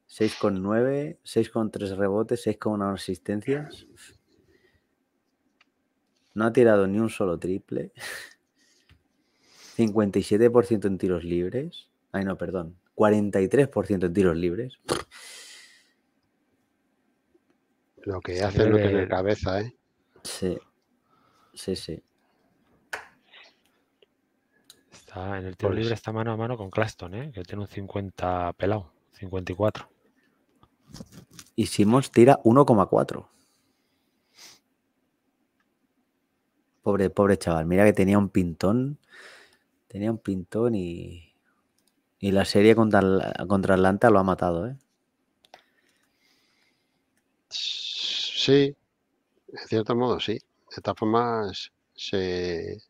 6,9, 6,3 rebotes, 6,1 asistencias. No ha tirado ni un solo triple. 57% en tiros libres. Ay, no, perdón. 43% en tiros libres. Lo que hace es lo que le cabeza, ¿eh? Sí. Sí, sí. Está en el tiro pues libre está mano a mano con Claston, ¿eh? Que tiene un 50 pelado, 54. Y Simons tira 1,4. Pobre, pobre chaval. Mira que tenía un pintón. Tenía un pintón y. Y la serie contra, contra Atlanta lo ha matado, ¿eh? Sí, en cierto modo sí. De todas forma se,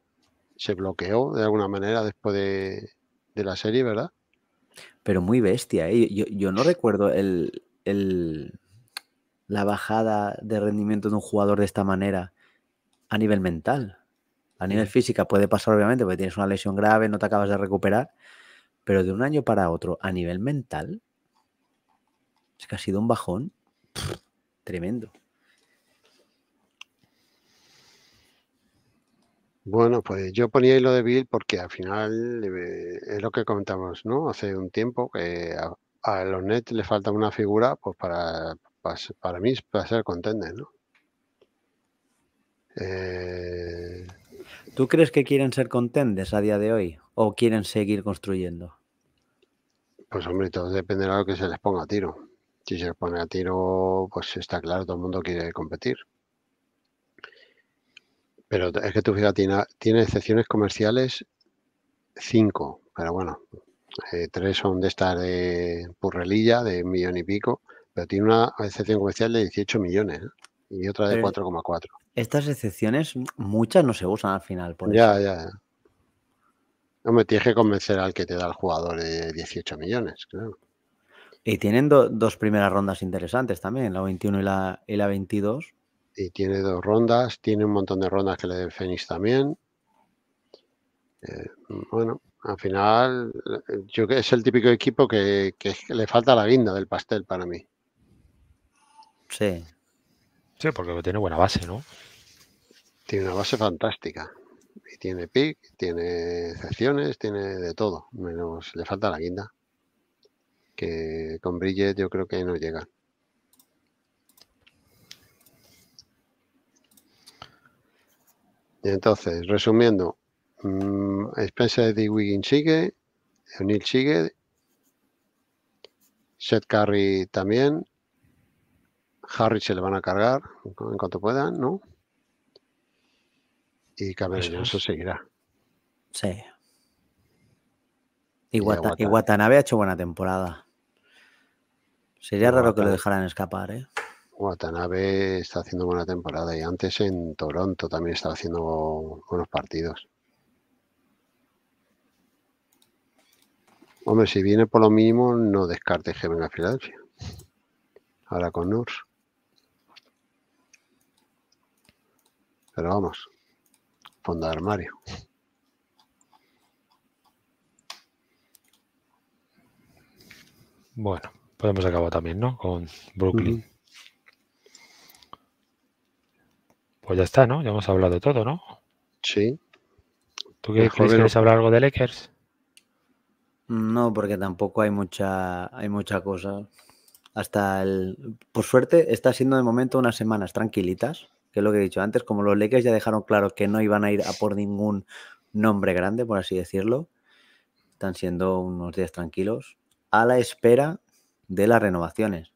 bloqueó de alguna manera después de, la serie, ¿verdad? Pero muy bestia, ¿eh? yo, no recuerdo la bajada de rendimiento de un jugador de esta manera a nivel mental. A nivel física puede pasar, obviamente, porque tienes una lesión grave, no te acabas de recuperar, pero de un año para otro, a nivel mental, es que ha sido un bajón tremendo. Bueno, pues yo ponía ahí lo de Bill porque al final eh, es lo que comentamos, ¿no? Hace un tiempo que eh, a, los Nets le falta una figura, pues para, para, para mí, para ser contender, ¿no? Eh, ¿Tú crees que quieren ser contenders a día de hoy o quieren seguir construyendo? Pues hombre, todo dependerá de lo que se les ponga a tiro. Si se les pone a tiro, pues está claro, todo el mundo quiere competir. Pero es que tu fíjate, tiene, excepciones comerciales cinco, pero bueno, eh, tres son de estas de purrelilla, de millón y pico, pero tiene una excepción comercial de 18 millones ¿eh? y otra de 4,4 estas excepciones, muchas no se usan al final. Por ya, ya, ya. No me tienes que convencer al que te da el jugador eh, de 18 millones, claro. Y tienen dos primeras rondas interesantes también, la 21 y la, 22. Y tiene dos rondas, tiene un montón de rondas que le den Fénix también. Eh, bueno, al final, yo que es el típico equipo que, que le falta la guinda del pastel para mí. Sí. Sí, porque tiene buena base, ¿no? Tiene una base fantástica. Y tiene pick, tiene secciones tiene de todo. Menos le falta la guinda. Que con Bridget yo creo que no llega. Entonces, resumiendo, mm, Spencer de Wiggin sigue, O'Neill sigue, Seth Curry también, Harry se le van a cargar en cuanto puedan, ¿no? Y Cabello eso. seguirá. Sí. Y, Watanabe ha hecho buena temporada. Sería raro que lo dejaran escapar, ¿eh? Watanabe está haciendo buena temporada y antes en Toronto también estaba haciendo unos partidos. Hombre, si viene por lo mínimo, no descarte que venga a Filadelfia. Ahora con Nurs. Pero vamos, fondo de armario. Bueno, podemos acabar también, ¿no? Con Brooklyn. Pues ya está, ¿no? Ya hemos hablado de todo, ¿no? Sí. ¿Tú eh, hablar algo de Lakers? No, porque tampoco hay mucha, hay mucha cosa. Hasta el. Por suerte, está siendo de momento unas semanas tranquilitas que es lo que he dicho antes, como los Lakers ya dejaron claro que no iban a ir a por ningún nombre grande, por así decirlo, están siendo unos días tranquilos a la espera de las renovaciones.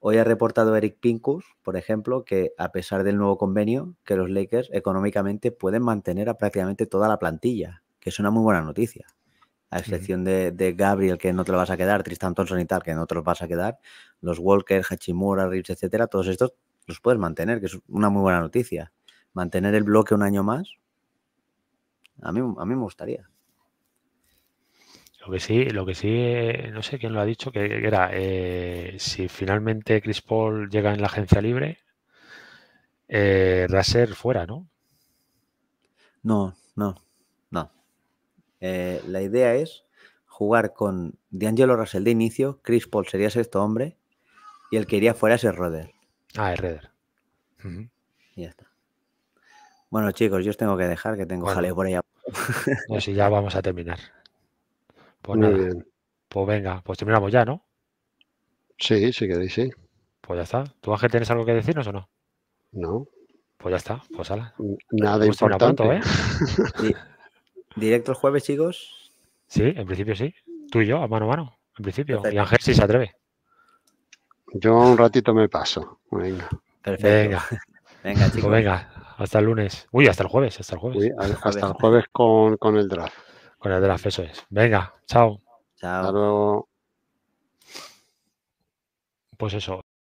Hoy ha reportado Eric Pincus, por ejemplo, que a pesar del nuevo convenio, que los Lakers económicamente pueden mantener a prácticamente toda la plantilla, que es una muy buena noticia. A excepción de, Gabriel, que no te lo vas a quedar, Tristan Thompson y tal, que no te lo vas a quedar, los Walker, Hachimura, Reeves, etcétera, todos estos los puedes mantener, que es una muy buena noticia. Mantener el bloque un año más, a mí, a mí me gustaría. Lo que sí, lo que sí, eh, no sé quién lo ha dicho, que era eh, si finalmente Chris Paul llega en la agencia libre, eh, Raser fuera, ¿no? No, no, no. Eh, la idea es jugar con D'Angelo Russell de inicio, Chris Paul sería sexto hombre y el que iría fuera es el Roder. Ah, es Redder. Ya está. Bueno, chicos, yo os tengo que dejar, que tengo jaleo por allá. Pues si ya vamos a terminar. Pues nada. Pues venga, pues terminamos ya, ¿no? Sí, sí que sí. Pues ya está. ¿Tú, Ángel, tienes algo que decirnos o no? No. Pues ya está, pues nada. Nada importante. ¿eh? ¿Directo el jueves, chicos? Sí, en principio sí. Tú y yo, a mano a mano, en principio. Y Ángel sí se atreve. Yo un ratito me paso. Venga. Perfecto. Venga. [laughs] Venga, chicos. Pues venga, hasta el lunes. Uy, hasta el jueves, hasta el jueves. hasta el jueves con, con, el draft. Con el draft, eso es. Venga, chao. Chao. Hasta luego. Pues eso.